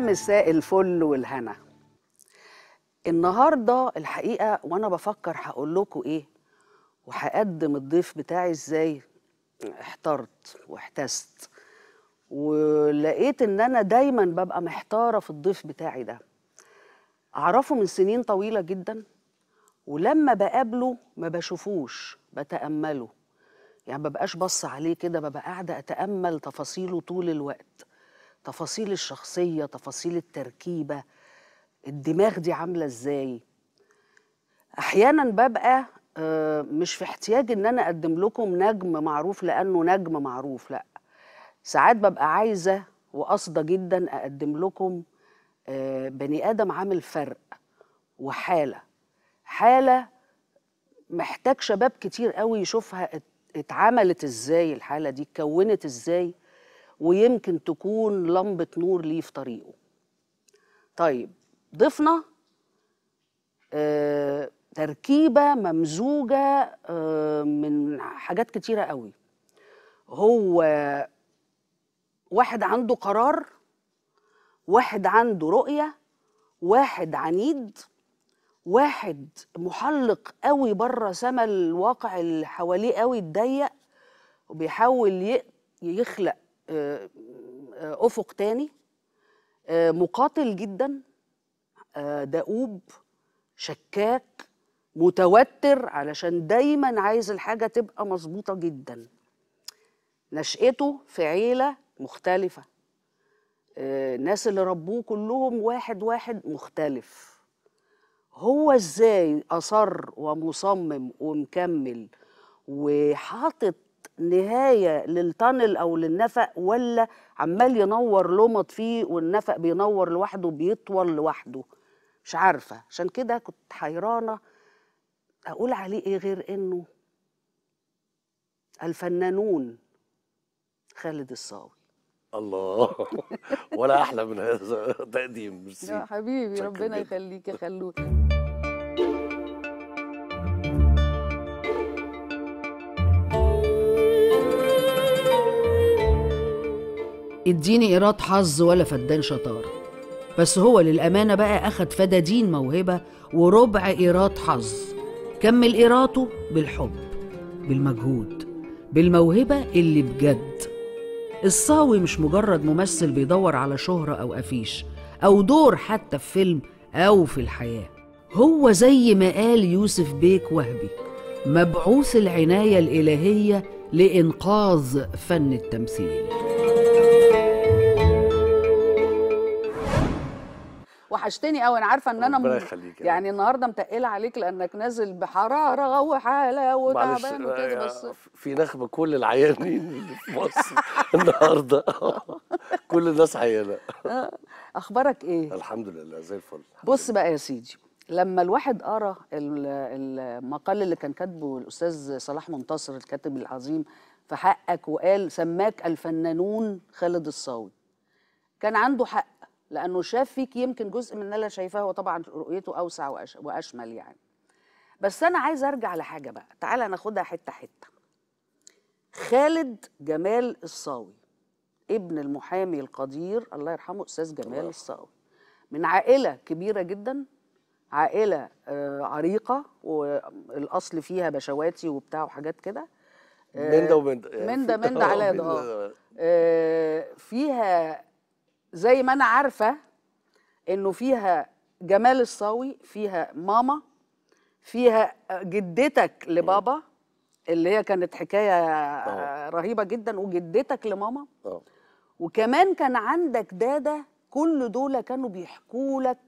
يا مساء الفل والهنا النهارده الحقيقه وانا بفكر هقول لكم ايه وهقدم الضيف بتاعي ازاي احترت واحتست ولقيت ان انا دايما ببقى محتاره في الضيف بتاعي ده اعرفه من سنين طويله جدا ولما بقابله ما بشوفوش بتامله يعني ببقاش بص عليه كده ببقى قاعده اتامل تفاصيله طول الوقت تفاصيل الشخصية تفاصيل التركيبة الدماغ دي عاملة ازاي أحيانا ببقى آه، مش في احتياج ان انا اقدم لكم نجم معروف لانه نجم معروف لا ساعات ببقى عايزه وقاصده جدا اقدم لكم آه، بني ادم عامل فرق وحاله حاله محتاج شباب كتير قوي يشوفها اتعملت ازاي الحاله دي اتكونت ازاي ويمكن تكون لمبة نور ليه في طريقه طيب ضفنا آه تركيبة ممزوجة آه من حاجات كتيرة قوي هو واحد عنده قرار واحد عنده رؤية واحد عنيد واحد محلق قوي بره سما الواقع اللي حواليه قوي الضيق وبيحاول يخلق افق آه، تاني آه، آه، مقاتل جدا دؤوب شكاك متوتر علشان دايما عايز الحاجه تبقى مظبوطه جدا نشأته في عيله مختلفه الناس اللي ربوه كلهم واحد واحد مختلف هو ازاي اصر ومصمم ومكمل وحاطط نهايه للتانل او للنفق ولا عمال ينور لمط فيه والنفق بينور لوحده بيطول لوحده مش عارفه عشان كده كنت حيرانه اقول عليه ايه غير انه الفنانون خالد الصاوي الله ولا احلى من هذا تقديم يا حبيبي ربنا يخليك يا خلود يديني إيراد حظ ولا فدان شطارة بس هو للأمانة بقى أخد فدادين موهبة وربع إيراد حظ كمل إيراته بالحب بالمجهود بالموهبة اللي بجد الصاوي مش مجرد ممثل بيدور على شهرة أو أفيش أو دور حتى في فيلم أو في الحياة هو زي ما قال يوسف بيك وهبي مبعوث العناية الإلهية لإنقاذ فن التمثيل وحشتني قوي انا عارفه ان انا ربنا يخليك يعني النهارده متقله عليك لانك نازل بحراره وحاله وتعبان وكده آه، بس آه، في نخبه كل العيانين اللي في مصر النهارده كل الناس عيانه آه، اخبارك ايه؟ الحمد لله زي الفل بص بقى يا سيدي لما الواحد قرا المقال اللي كان كاتبه الاستاذ صلاح منتصر الكاتب العظيم في حقك وقال سماك الفنانون خالد الصاوي كان عنده حق لانه شاف فيك يمكن جزء من اللي انا شايفاه هو طبعا رؤيته اوسع وأش... واشمل يعني بس انا عايزه ارجع لحاجه بقى تعالى ناخدها حته حته خالد جمال الصاوي ابن المحامي القدير الله يرحمه استاذ جمال الصاوي من عائله كبيره جدا عائله آه عريقه والاصل فيها بشواتي وبتاع وحاجات كده آه من ده من ده على ده آه، آه، فيها زي ما انا عارفه انه فيها جمال الصاوي فيها ماما فيها جدتك لبابا اللي هي كانت حكايه أوه. رهيبه جدا وجدتك لماما أوه. وكمان كان عندك دادا كل دول كانوا بيحكوا لك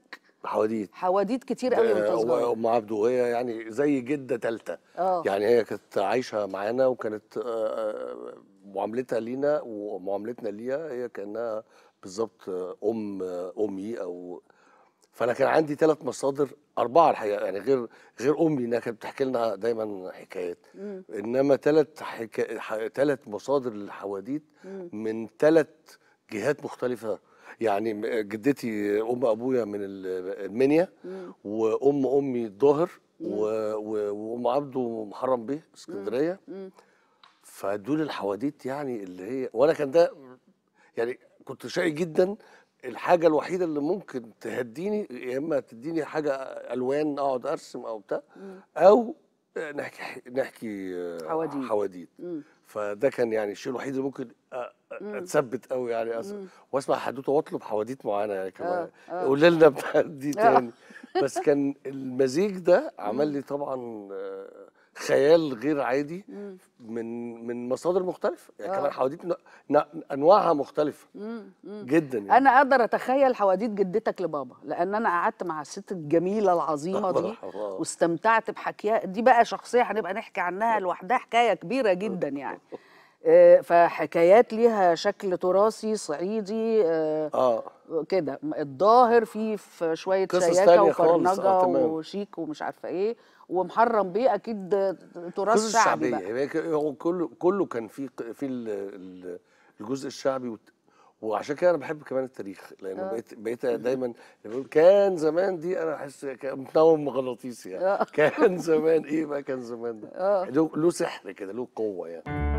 حواديت حواديت كتير قوي وانت آه، صغير ام عبده وهي يعني زي جده ثالثه آه. يعني هي كانت عايشه معانا وكانت آه، معاملتها لينا ومعاملتنا ليها هي كانها بالظبط ام امي او فانا كان عندي ثلاث مصادر اربعه الحقيقه يعني غير غير امي انها كانت بتحكي لنا دايما حكايات مم. انما ثلاث حكا... ثلاث مصادر للحواديت من ثلاث جهات مختلفه يعني جدتي ام ابويا من المنيا وام امي الظاهر و... و... وام عبده محرم بيه اسكندريه فدول الحواديت يعني اللي هي وانا كان ده يعني كنت شقي جدا الحاجه الوحيده اللي ممكن تهديني يا اما تديني حاجه الوان اقعد ارسم او بتاع او نحكي نحكي آه، حواديت حواديت فده كان يعني الشيء الوحيد اللي ممكن اتثبت قوي يعني أصلاً. واسمع حدوته واطلب حواديت معينه يعني كمان آه، آه. قول لنا بتاع دي تاني بس كان المزيج ده عمل لي طبعا خيال غير عادي من من مصادر مختلفه يعني آه. كمان حواديت انواعها مختلفه جدا يعني. انا اقدر اتخيل حواديت جدتك لبابا لان انا قعدت مع الست الجميله العظيمه دي واستمتعت بحكيها دي بقى شخصيه هنبقى نحكي عنها لوحدها حكايه كبيره جدا يعني آه، فحكايات ليها شكل تراثي صعيدي اه, آه. كده الظاهر فيه في شويه سياكه وفرنجه وشيك ومش عارفه ايه ومحرم بيه اكيد تراث شعبي بقى يعني كله كله كان في في الجزء الشعبي وعشان كده انا بحب كمان التاريخ لان آه. بقيت بقيت دايما بقول كان زمان دي انا احس متنوم مغناطيسي يعني آه. كان زمان ايه بقى كان زمان ده آه. يعني له سحر كده له قوه يعني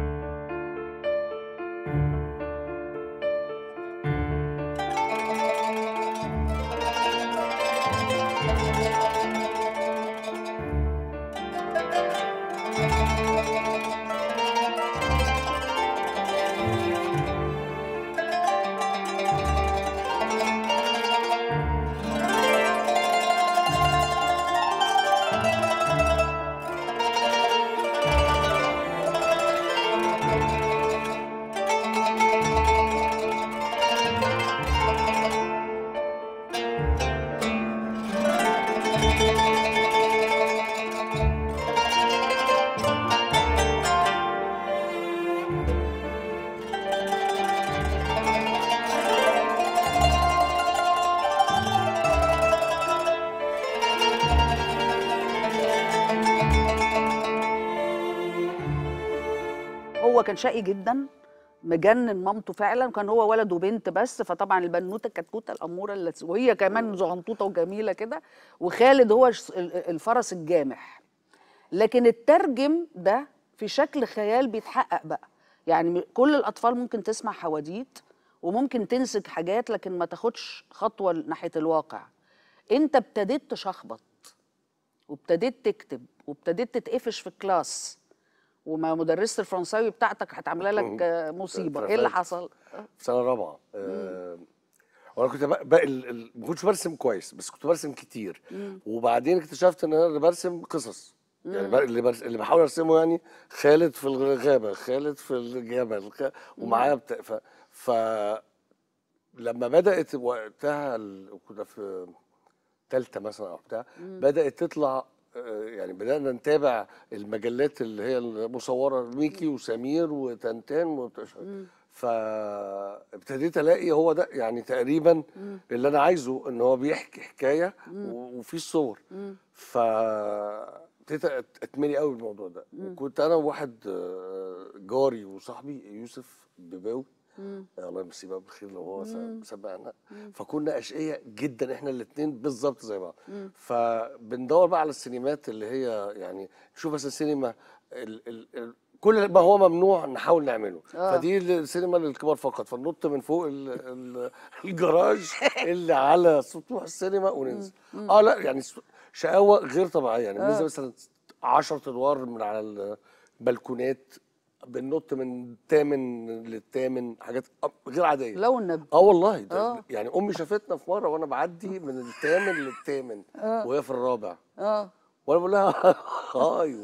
شقي جدا مجنن مامته فعلا كان هو ولد وبنت بس فطبعا البنوته الكتكوته الاموره اللي وهي كمان زغنطوطه وجميله كده وخالد هو الفرس الجامح لكن الترجم ده في شكل خيال بيتحقق بقى يعني كل الاطفال ممكن تسمع حواديت وممكن تنسج حاجات لكن ما تاخدش خطوه ناحيه الواقع انت ابتديت تشخبط وابتديت تكتب وابتديت تتقفش في الكلاس وما مدرسه الفرنساوي بتاعتك هتعملها لك مصيبه ايه اللي حصل في سنه رابعه آه وانا كنت بقى ما كنتش برسم كويس بس كنت برسم كتير مم. وبعدين اكتشفت ان انا اللي برسم قصص يعني يعني اللي برس... اللي بحاول ارسمه يعني خالد في الغابه خالد في الجبل خ... ومعاه بت... ف... ف لما بدات وقتها ال... كنا في ثالثه مثلا او بتاع بدات تطلع يعني بدأنا نتابع المجلات اللي هي المصورة ميكي وسمير وتنتان فابتديت الاقي هو ده يعني تقريبا اللي انا عايزه ان هو بيحكي حكايه وفي صور ف ابتديت اتملي قوي الموضوع ده وكنت انا وواحد آه، جاري وصاحبي يوسف بباوي يا آه، الله يمسيه بالخير لو هو سبقنا فكنا اشقياء جدا احنا الاثنين بالظبط زي بعض فبندور بقى على السينمات اللي هي يعني نشوف بس السينما ال ال ال كل ما هو ممنوع نحاول نعمله آه. فدي السينما للكبار فقط فننط من فوق ال ال الجراج اللي على سطوح السينما وننزل اه لا يعني شقاوه غير طبيعيه يعني آه. بننزل آه. مثلا 10 ادوار من على البلكونات بننط من تامن للتامن حاجات غير عاديه لو النبي اه والله ده آه. يعني امي شافتنا في مره وانا بعدي من التامن للتامن أوه. وهي في الرابع اه وانا بقول لها هاي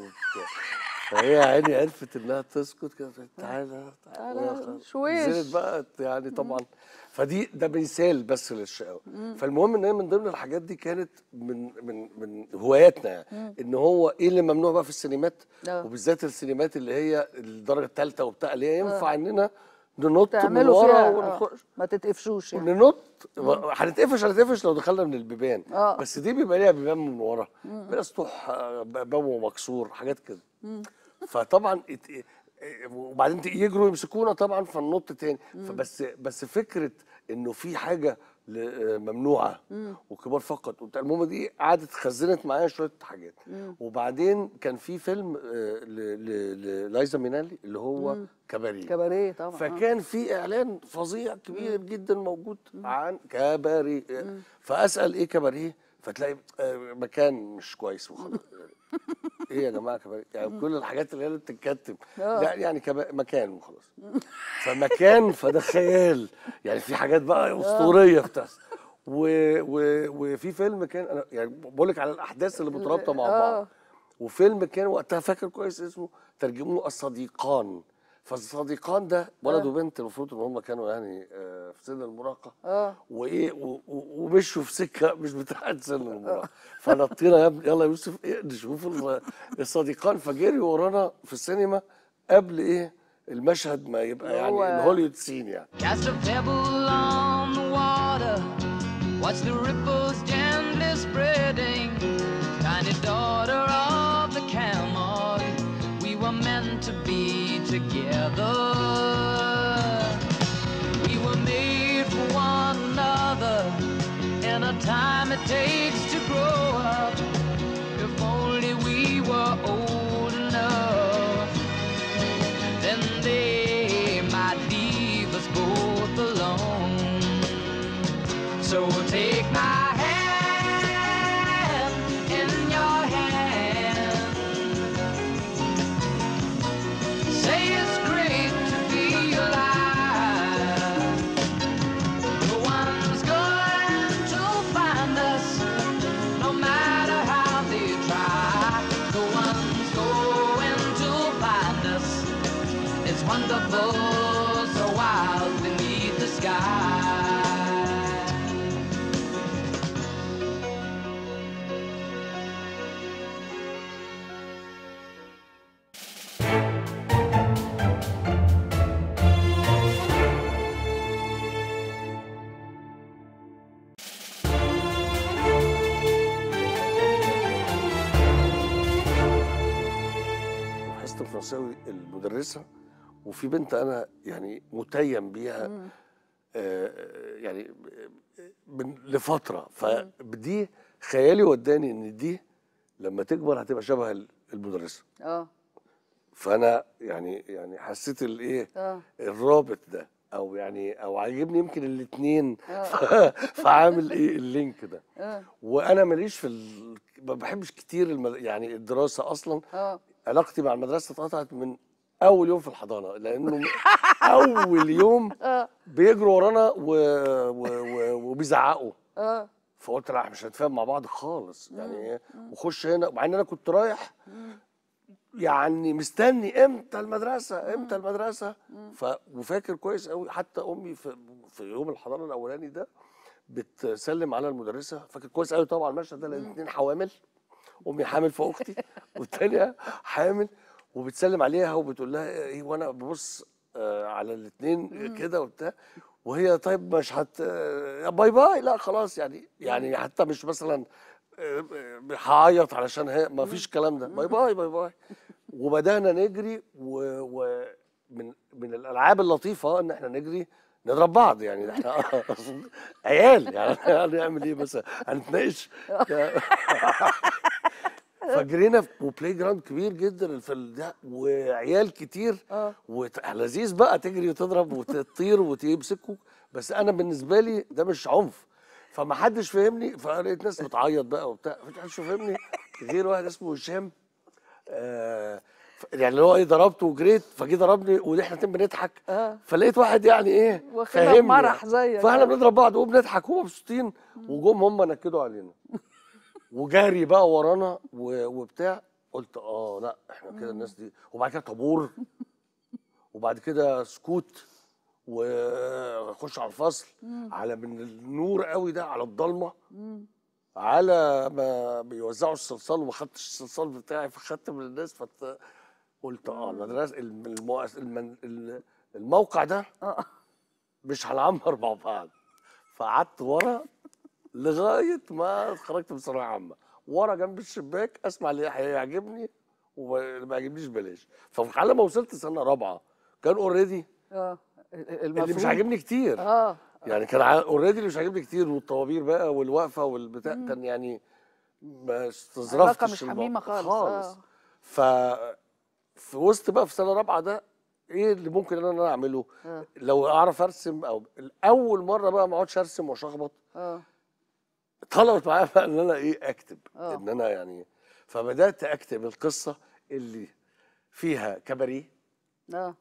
فهي يا عيني عرفت انها تسكت كده تعالى تعالى شويش نزلت بقى يعني طبعا فدي ده مثال بس للشقاوه فالمهم ان هي من ضمن الحاجات دي كانت من من من هواياتنا مم. ان هو ايه اللي ممنوع بقى في السينمات وبالذات السينمات اللي هي الدرجه الثالثه وبتاع اللي هي ينفع اننا ننط من ورا آه، ونخش ما تتقفشوش يعني ننط هنتقفش هنتقفش لو دخلنا من البيبان آه. بس دي بيبقى ليها بيبان من ورا بيبقى سطوح آه، بابه مكسور حاجات كده فطبعا وبعدين يجروا يمسكونا طبعا فننط تاني فبس بس فكره انه في حاجه ممنوعه وكبار فقط المهم دي قعدت خزنت معايا شويه حاجات وبعدين كان في فيلم آه، لايزا مينالي اللي هو كباريه كباريه طبعا آه. فكان في اعلان فظيع كبير مم. جدا موجود مم. عن كباريه فاسال ايه كباريه فتلاقي آه، مكان مش كويس وخلاص ايه يا جماعه كباريه يعني كل الحاجات اللي هي اللي بتتكتم آه. لا يعني كبا... مكان وخلاص فمكان فده خيال يعني في حاجات بقى آه. اسطوريه بتحصل و... و... وفي فيلم كان انا يعني بقول لك على الاحداث اللي مترابطه مع آه. بعض وفيلم كان وقتها فاكر كويس اسمه ترجموه الصديقان فالصديقان ده ولد آه. وبنت المفروض ان هم كانوا يعني آه، في سن المراهقه آه. وايه ومشوا في سكه مش بتاعت سن آه. المراهقه فنطينا يا ابني يلا يا يوسف ايه نشوف الصديقان فجري ورانا في السينما قبل ايه المشهد ما يبقى يعني الهوليود سين يعني together. We were made for one another in a time it takes الفرنساوي المدرسه وفي بنت انا يعني متيم بيها آه،, آه يعني آه، من لفتره فدي خيالي وداني ان دي لما تكبر هتبقى شبه المدرسه اه فانا يعني يعني حسيت الايه آه. الرابط ده او يعني او عاجبني يمكن الاثنين فعامل ايه اللينك ده وانا ماليش في ما بحبش كتير يعني الدراسه اصلا علاقتي مع المدرسه اتقطعت من اول يوم في الحضانه لانه اول يوم آه. بيجروا ورانا و... و... و... وبيزعقوا اه فقلت لا مش هنتفاهم مع بعض خالص آه. يعني إيه؟ آه. وخش هنا مع ان انا كنت رايح يعني مستني امتى المدرسه امتى المدرسه ف... وفاكر كويس قوي حتى امي في, في يوم الحضانه الاولاني ده بتسلم على المدرسه فاكر كويس قوي طبعا المشهد ده لان اتنين حوامل امي حامل في اختي والثانيه حامل وبتسلم عليها وبتقول لها ايه, إيه، وانا ببص آه، على الاثنين كده وبتاع وهي طيب مش هت آه، باي باي لا خلاص يعني يعني حتى مش مثلا آه، هعيط علشان هي ما فيش الكلام ده باي باي باي باي وبدانا نجري ومن من الالعاب اللطيفه ان احنا نجري نضرب بعض يعني احنا عيال يعني هنعمل ايه مثلا هنتناقش فجرينا وبلاي جراوند كبير جدا ده وعيال كتير اه ولذيذ بقى تجري وتضرب وتطير وتمسكه بس انا بالنسبه لي ده مش عنف فما حدش فهمني فلقيت ناس بتعيط بقى وبتاع ما حدش فهمني غير واحد اسمه هشام آه يعني اللي هو ايه ضربته وجريت فجه ضربني واحنا الاثنين بنضحك آه. فلقيت واحد يعني ايه فاهمني مرح يعني. زيك فاحنا بنضرب بعض وبنضحك ومبسوطين وجم هم نكدوا علينا وجاري بقى ورانا وبتاع قلت اه لا احنا كده الناس دي وبعد كده طابور وبعد كده سكوت واخش على الفصل على من النور قوي ده على الضلمه على ما بيوزعوا الصلصال وما خدتش الصلصال بتاعي فخدت من الناس فت... قلت اه المدرسه المؤس... المن... الموقع ده آه. مش هنعمر مع بعض فقعدت ورا لغايه ما خرجت من ثانويه عامه ورا جنب الشباك اسمع اللي هيعجبني وما ما يعجبنيش بلاش فعلى ما وصلت سنه رابعه كان اوريدي اه اللي مش عاجبني كتير اه يعني كان اوريدي اللي مش عاجبني كتير والطوابير بقى والوقفه والبتاع مم. كان يعني ما استظرفتش مش حميمه خالص آه. خالص آه. ف في وسط بقى في سنه رابعه ده ايه اللي ممكن ان انا اعمله آه. لو اعرف ارسم او اول مره بقى ما اقعدش ارسم واشخبط آه. طلبت معايا بقى ان انا ايه اكتب أوه. ان انا يعني فبدات اكتب القصه اللي فيها كباريه اه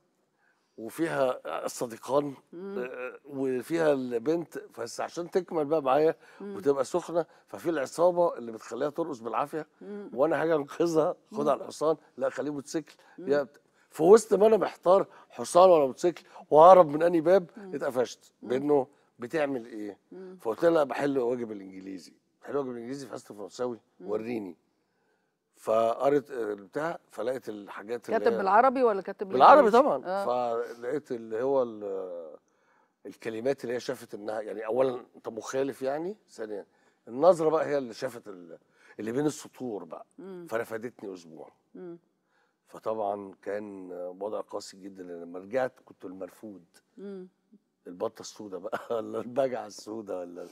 وفيها الصديقان آه، وفيها البنت بس عشان تكمل بقى معايا وتبقى سخنه ففي العصابه اللي بتخليها ترقص بالعافيه مم. وانا حاجه انقذها خدها على الحصان لا خليه موتوسيكل في وسط ما انا محتار حصان ولا موتوسيكل واقرب من اني باب اتقفشت بانه بتعمل ايه فقلت لها بحل واجب الانجليزي بحل واجب الانجليزي في حصه فرنساوي وريني فقرت آه، بتاع فلقيت الحاجات اللي كاتب بالعربي ولا كاتب بالعربي طبعا آه. فلقيت اللي هو الكلمات اللي هي شافت انها يعني اولا انت مخالف يعني ثانيا النظره بقى هي اللي شافت اللي بين السطور بقى فرفدتني اسبوع مم. فطبعا كان وضع قاسي جدا لما رجعت كنت المرفود مم. البطه السوداء بقى ولا البجعه السوداء ولا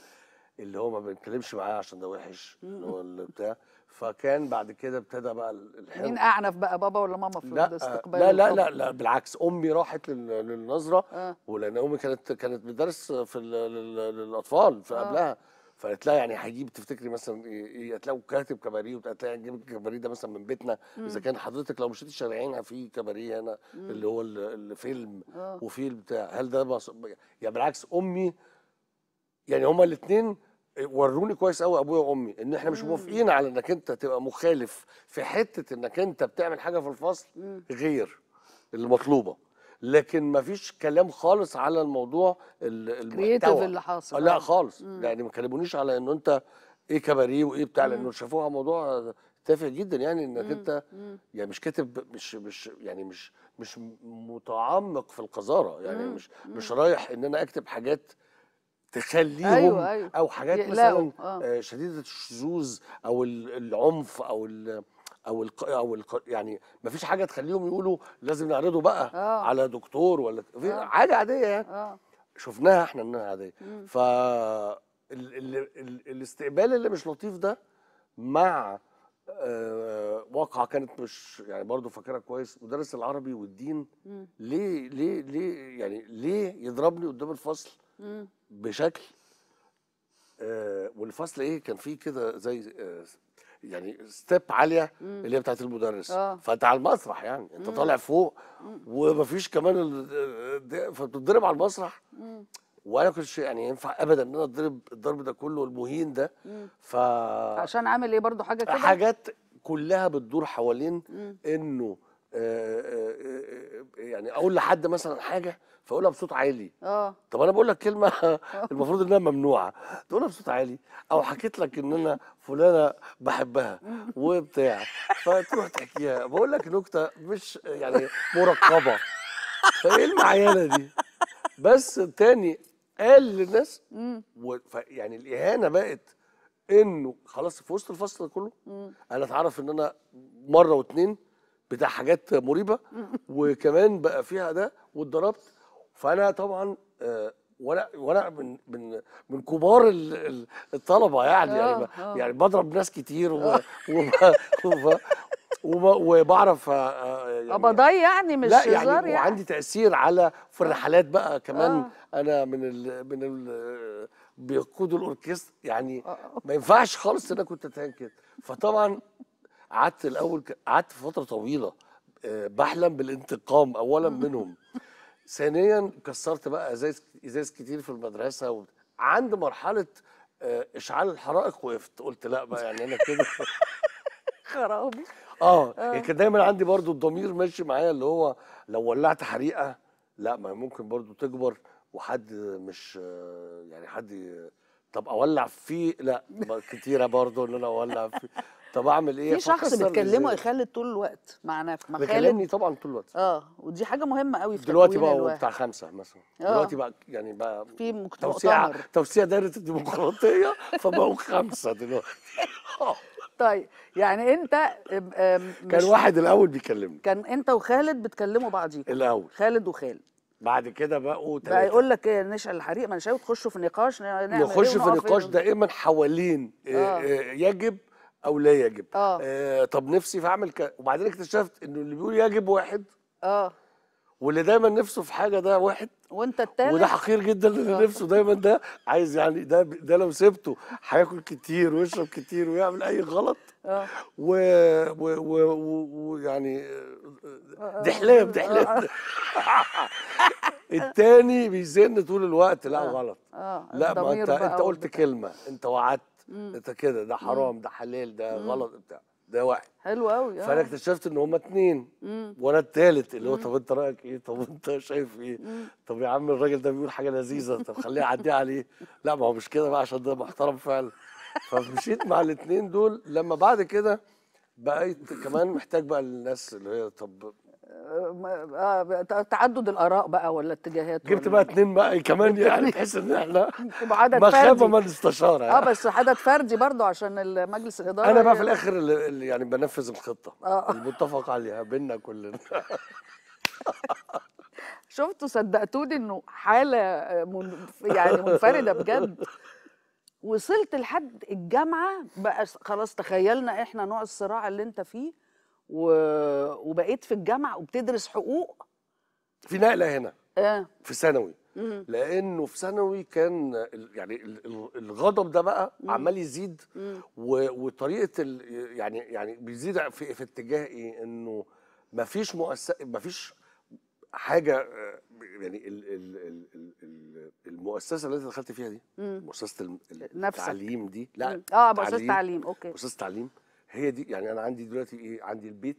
اللي هو ما بيتكلمش معاه عشان ده وحش ولا بتاع فكان بعد كده ابتدى بقى الحلو مين اعنف بقى بابا ولا ماما في لا آه، استقبال لا لا, لا لا بالعكس امي راحت للنظره آه. ولان امي كانت كانت بتدرس في للاطفال في آه. قبلها آه. فقالت لها يعني هجيب تفتكري مثلا ايه, إيه، قالت لها كاتب كباريه وقالت لها هنجيب يعني الكباريه ده مثلا من بيتنا اذا كان حضرتك لو مشيتي شارعينا في كباريه هنا اللي هو الفيلم آه. وفي البتاع هل ده بص... يعني بالعكس امي يعني هما الاثنين وروني كويس قوي ابويا وامي ان احنا مش موافقين على انك انت تبقى مخالف في حته انك انت بتعمل حاجه في الفصل غير المطلوبه لكن ما فيش كلام خالص على الموضوع المحتوى اللي حاصل لا آه. خالص مم. يعني ما كلمونيش على انه انت ايه كباريه وايه بتاع لانه شافوها موضوع تافه جدا يعني انك انت يعني مش كاتب مش مش يعني مش مش متعمق في القذاره يعني مم. مش مش رايح ان انا اكتب حاجات تخليهم أيوة أيوة. او حاجات يقلقوا. مثلا آه. آه. شديده الشذوذ او العنف او او الق... او الق... يعني ما فيش حاجه تخليهم يقولوا لازم نعرضه بقى أوه. على دكتور ولا في حاجه عاديه يعني آه. شفناها احنا انها عاديه ف ال... ال... ال... الاستقبال اللي مش لطيف ده مع آه واقعه كانت مش يعني برضه فاكرها كويس مدرس العربي والدين مم. ليه ليه ليه يعني ليه يضربني قدام الفصل مم. بشكل آه والفصل ايه كان فيه كده زي آه يعني ستيب عاليه مم. اللي هي بتاعت المدرس آه. فانت على المسرح يعني انت مم. طالع فوق ومفيش كمان فبتتضرب على المسرح ولا كل شيء يعني ينفع ابدا ان انا اتضرب الضرب ده كله المهين ده ف عشان عامل ايه برضو حاجه كده حاجات كلها بتدور حوالين انه آآ آه، آآ آه، آه، يعني اقول لحد مثلا حاجه فاقولها بصوت عالي اه طب انا بقول لك كلمه آه. المفروض انها ممنوعه تقولها بصوت عالي او حكيت لك ان انا فلانه بحبها وبتاع فتروح تحكيها بقول لك نكته مش يعني مرقبه فايه المعيانه دي بس تاني قال للناس يعني الاهانه بقت انه خلاص في وسط الفصل كله انا اتعرف ان انا مره واتنين بتاع حاجات مريبه وكمان بقى فيها ده واتضربت فانا طبعا ولا آه، ولا من من من كبار الطلبه يعني يعني, آه، آه. يعني بضرب ناس كتير وبعرف يعني قبضاي يعني مش لا يعني, يعني وعندي تاثير على في الرحلات بقى كمان آه. انا من الـ من الـ بيقودوا الاوركسترا يعني ما ينفعش خالص انا كنت اتهان كده فطبعا قعدت الاول قعدت فتره طويله بحلم بالانتقام اولا منهم ثانيا كسرت بقى ازاز ازاز كتير في المدرسه و... عند مرحله آه، اشعال الحرائق وقفت قلت لا بقى يعني انا كده خرابي اه, آه. يعني كان دايما عندي برضو الضمير ماشي معايا اللي هو لو ولعت حريقه لا ما ممكن برضو تكبر وحد مش آه، يعني حد طب اولع فيه لا كتيره برضو ان انا اولع فيه طب اعمل ايه في شخص بتكلمه خالد طول الوقت معنا مع خالد بيكلمني طبعا طول الوقت اه ودي حاجه مهمه قوي في دلوقتي بقى بتاع خمسه مثلا آه. دلوقتي بقى يعني بقى في توسيع توسيع دايره الديمقراطيه فبقوا خمسه دلوقتي طيب يعني انت كان واحد الاول بيكلمني كان انت وخالد بتكلموا بعضيكم الاول خالد وخالد بعد كده بقوا تلاتة. بقى يقول لك ايه نشعل الحريق ما نشاوي تخشوا في نقاش نعمل نخش إيه في نقاش دائما حوالين آه. آه. آه، يجب او لا يجب أوه. آه طب نفسي في اعمل ك... وبعدين اكتشفت انه اللي بيقول يجب واحد اه واللي دايما نفسه في حاجه ده واحد وانت التالت وده حقير جدا اللي آه. نفسه دايما ده عايز يعني ده ده لو سبته هياكل كتير ويشرب كتير ويعمل اي غلط اه ويعني آه. دي حلاب دي حلاب آه. التاني بيزن طول الوقت لا آه. غلط آه. لا ما انت انت قلت كلمه انت وعدت انت كده ده حرام ده حلال ده غلط بتاع ده واحد حلو قوي آه. فانا اكتشفت ان هما اتنين وانا التالت اللي هو طب انت رايك ايه طب انت شايف ايه طب يا عم الراجل ده بيقول حاجه لذيذه طب خليه اعديه عليه لا ما هو مش كده بقى عشان ده محترم فعلا فمشيت مع الاتنين دول لما بعد كده بقيت كمان محتاج بقى الناس اللي هي طب آه، آه، تعدد الاراء بقى ولا اتجاهات جبت بقى اتنين بقى كمان يعني تحس ان احنا عدد مخافه من الاستشاره آه، يعني. اه بس عدد فردي برضه عشان المجلس الاداره انا بقى في الاخر اللي يعني بنفذ الخطه آه. المتفق عليها بينا كلنا شفتوا صدقتوني انه حاله من يعني منفرده بجد وصلت لحد الجامعه بقى خلاص تخيلنا احنا نوع الصراع اللي انت فيه و... وبقيت في الجامعه وبتدرس حقوق في نقله هنا اه في ثانوي لانه في ثانوي كان يعني الغضب ده بقى عمال يزيد وطريقه يعني يعني بيزيد في, في اتجاه ايه انه ما فيش مؤسسه ما فيش حاجه آه، يعني المؤسسه اللي انت دخلت فيها دي مؤسسه التعليم دي لا اه مؤسسه تعليم اوكي مؤسسه تعليم هي دي يعني انا عندي دلوقتي ايه عندي البيت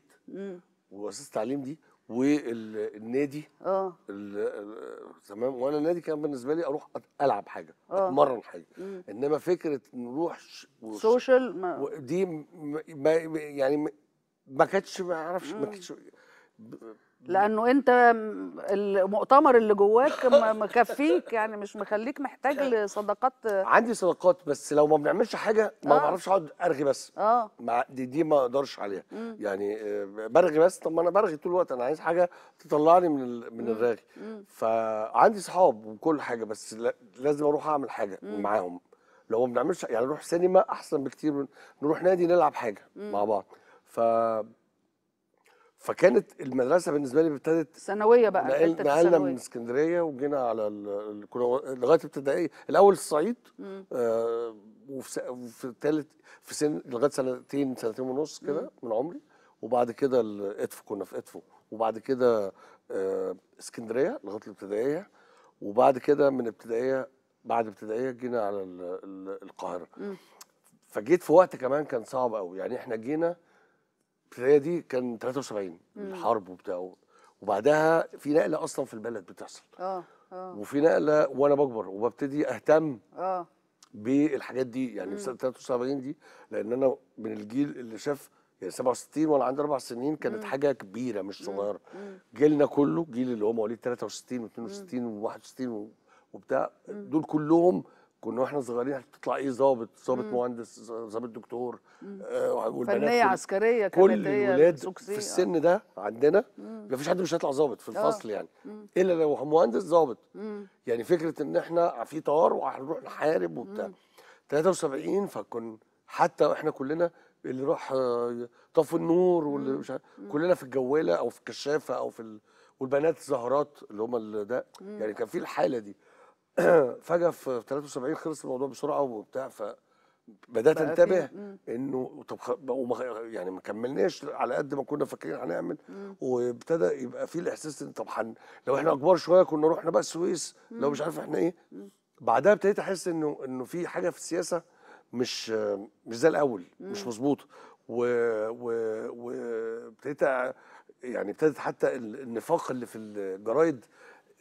واساس التعليم دي والنادي آه. اه تمام وانا النادي كان بالنسبه لي اروح العب حاجه آه. اتمرن حاجه مم. انما فكره نروح سوشيال دي ما يعني ما كانتش ما اعرفش ما كانتش لانه انت المؤتمر اللي جواك مكفيك يعني مش مخليك محتاج يعني لصداقات عندي صداقات بس لو ما بنعملش حاجه ما آه. بعرفش اقعد ارغي بس اه دي, دي ما اقدرش عليها مم. يعني آه، برغي بس طب ما انا برغي طول الوقت انا عايز حاجه تطلعني من من الراغي فعندي صحاب وكل حاجه بس لازم اروح اعمل حاجه مم. معاهم لو ما بنعملش يعني نروح سينما احسن بكتير من نروح نادي نلعب حاجه مم. مع بعض ف فكانت المدرسه بالنسبه لي ابتدت ثانويه بقى نقل نقلنا من اسكندريه وجينا على لغايه ابتدائيه الاول الصعيد آه وفي ثالث في سن لغايه سنتين سنتين ونص كده من عمري وبعد كده ادفو كنا في ادفو وبعد كده آه اسكندريه لغايه الابتدائيه وبعد كده من ابتدائيه بعد ابتدائيه جينا على القاهره فجيت في وقت كمان كان صعب قوي يعني احنا جينا البدايه دي كان 73 الحرب وبتاع وبعدها في نقله اصلا في البلد بتحصل اه اه وفي نقله وانا بكبر وببتدي اهتم اه بالحاجات دي يعني في سنه 73 دي لان انا من الجيل اللي شاف يعني 67 وانا عندي اربع سنين كانت مم. حاجه كبيره مش صغيره جيلنا كله جيل اللي هو مواليد 63 و62 و61 وبتاع دول كلهم كنا واحنا صغيرين تطلع ايه ظابط ظابط مهندس ظابط دكتور آه والبنات فنيه عسكريه كل الولاد في السن ده عندنا ما فيش حد مش هيطلع ظابط في الفصل أوه. يعني مم. الا لو مهندس ظابط يعني فكره ان احنا في طار وهنروح نحارب وبتاع 73 فكن حتى احنا كلنا اللي راح آه، طفي النور واللي مش كلنا في الجواله او في الكشافه او في ال... والبنات الزهرات اللي هم ده يعني كان في الحاله دي فجاه في 73 خلص الموضوع بسرعه وبتاع ف بدات انتبه انه طب وما يعني ما كملناش على قد ما كنا فاكرين هنعمل وابتدى يبقى في الاحساس ان طب حن لو احنا كبار شويه كنا رحنا بقى السويس لو مش عارف احنا ايه بعدها ابتديت احس انه انه في حاجه في السياسه مش مش زي الاول مش مظبوطه وابتديت يعني ابتدت حتى النفاق اللي في الجرايد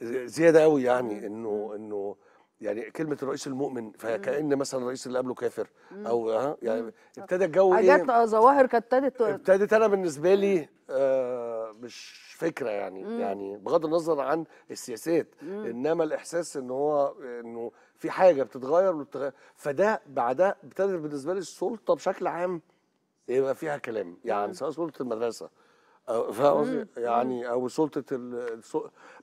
زياده قوي يعني انه انه يعني كلمه الرئيس المؤمن فكان مثلا الرئيس اللي قبله كافر او ها آه، يعني ابتدى الجو إيه؟ حاجات آه، ظواهر كانت ابتدت ابتدت انا بالنسبه لي آه مش فكره يعني مم. يعني بغض النظر عن السياسات مم. انما الاحساس ان هو انه في حاجه بتتغير فده بعدها ابتدت بالنسبه لي السلطه بشكل عام يبقى فيها كلام يعني سواء سلطه المدرسه آه، فاهم يعني او سلطه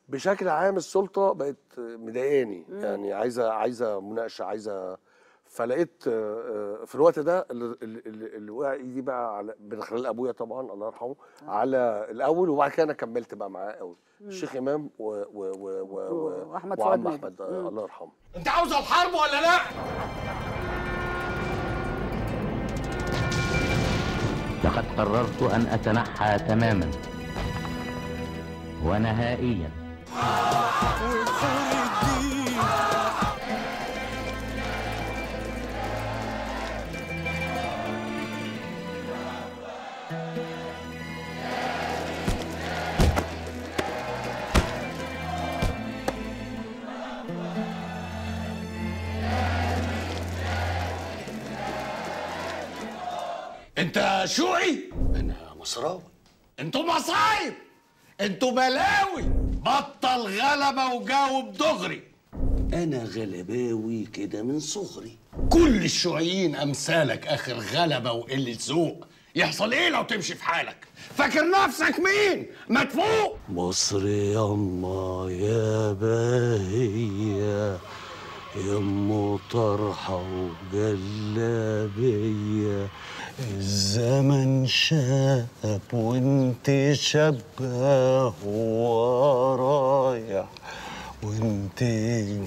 بشكل عام السلطه بقت مضايقاني يعني عايزه عايزه مناقشه عايزه فلقيت آه، آه، في الوقت ده اللي وقع ايدي بقى على من خلال ابويا طبعا الله يرحمه آه. على الاول وبعد كده انا كملت بقى معاه قوي الشيخ امام و و و و واحمد واحمد وعم احمد الله يرحمه انت عاوز الحرب ولا لا؟ لقد قررت ان اتنحى تماما ونهائيا انت شوعي انا مصراوي انتوا مصايب انتوا بلاوي بطل غلبة وجاوب دغري أنا غلباوي كده من صغري كل الشيوعيين أمثالك آخر غلبة وقلة ذوق يحصل إيه لو تمشي في حالك؟ فاكر نفسك مين؟ مدفوق مصر يما يا بهيه يما طرحة وجلابية الزمن شاب وانت شبه ورايح وانت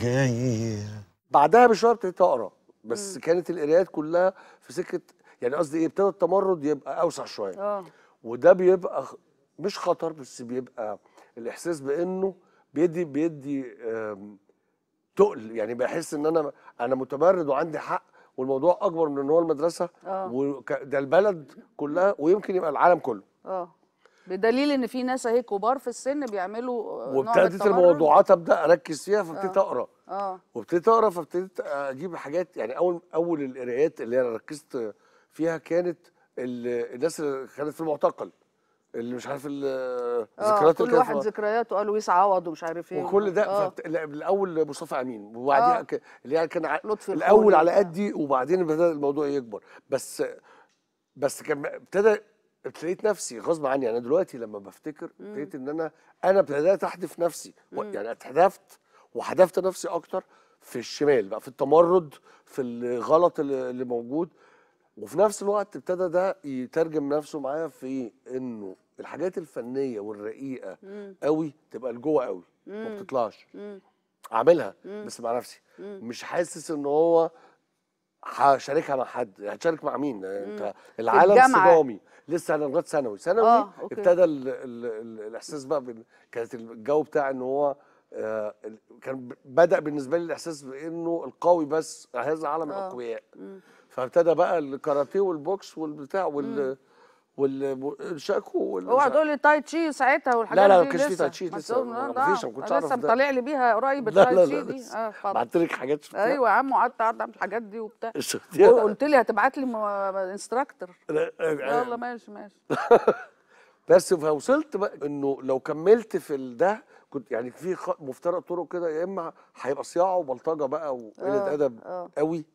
جاية بعدها بشوية ابتديت تقرا بس م. كانت القرايات كلها في سكة يعني قصدي إيه ابتدى التمرد يبقى أوسع شوية آه. وده بيبقى مش خطر بس بيبقى الإحساس بإنه بيدي بيدي تقل يعني بحس ان انا انا متمرد وعندي حق والموضوع اكبر من ان هو المدرسه آه. وده البلد كلها ويمكن يبقى العالم كله اه بدليل ان في ناس اهي كبار في السن بيعملوا وابتديت الموضوعات ابدا اركز فيها فابتديت آه. اقرا اه وابتديت اقرا فابتديت اجيب حاجات يعني اول اول القرايات اللي انا ركزت فيها كانت الناس اللي كانت في المعتقل اللي مش عارف الذكريات آه، كل واحد ذكرياته قال ويس عوض ومش عارف ايه وكل ده آه. الاول مصطفى امين وبعديها آه. اللي هي كان لطفي الاول على قدي وبعدين بدا الموضوع يكبر بس بس كان ابتدى ابتديت نفسي غصب عني يعني انا دلوقتي لما بفتكر ابتديت ان انا انا ابتديت احذف نفسي يعني اتحذفت وحذفت نفسي اكتر في الشمال بقى في التمرد في الغلط اللي موجود وفي نفس الوقت ابتدى ده يترجم نفسه معايا في انه الحاجات الفنيه والرقيقه مم. قوي تبقى لجوه قوي ما بتطلعش اعملها بس مع نفسي مش حاسس ان هو هشاركها مع حد هتشارك مع مين انت العالم صدامي لسه انا لغايه ثانوي ثانوي آه، ابتدى الـ الـ الـ الاحساس بقى كانت الجو بتاع ان هو آه، كان بدا بالنسبه لي الاحساس بانه القوي بس هذا عالم آه. الاقوياء فابتدى بقى الكاراتيه والبوكس والبتاع وال والشاكو وال اوعى تقول لي تاي تشي ساعتها والحاجات دي لا لا ما كانش في تاي تشي لسه ما آه، فيش ما كنتش آه، اعرف لسه مطلع لي بيها قريب التاي تشي دي اه بعت لك حاجات شفتها ايوه يا عم وقعدت قعدت اعمل الحاجات دي وبتاع قلت لي هتبعت لي انستراكتور آه، يلا ماشي ماشي بس فوصلت بقى انه لو كملت في ده كنت يعني في مفترق طرق كده يا اما هيبقى صياعه وبلطجه بقى وقله ادب قوي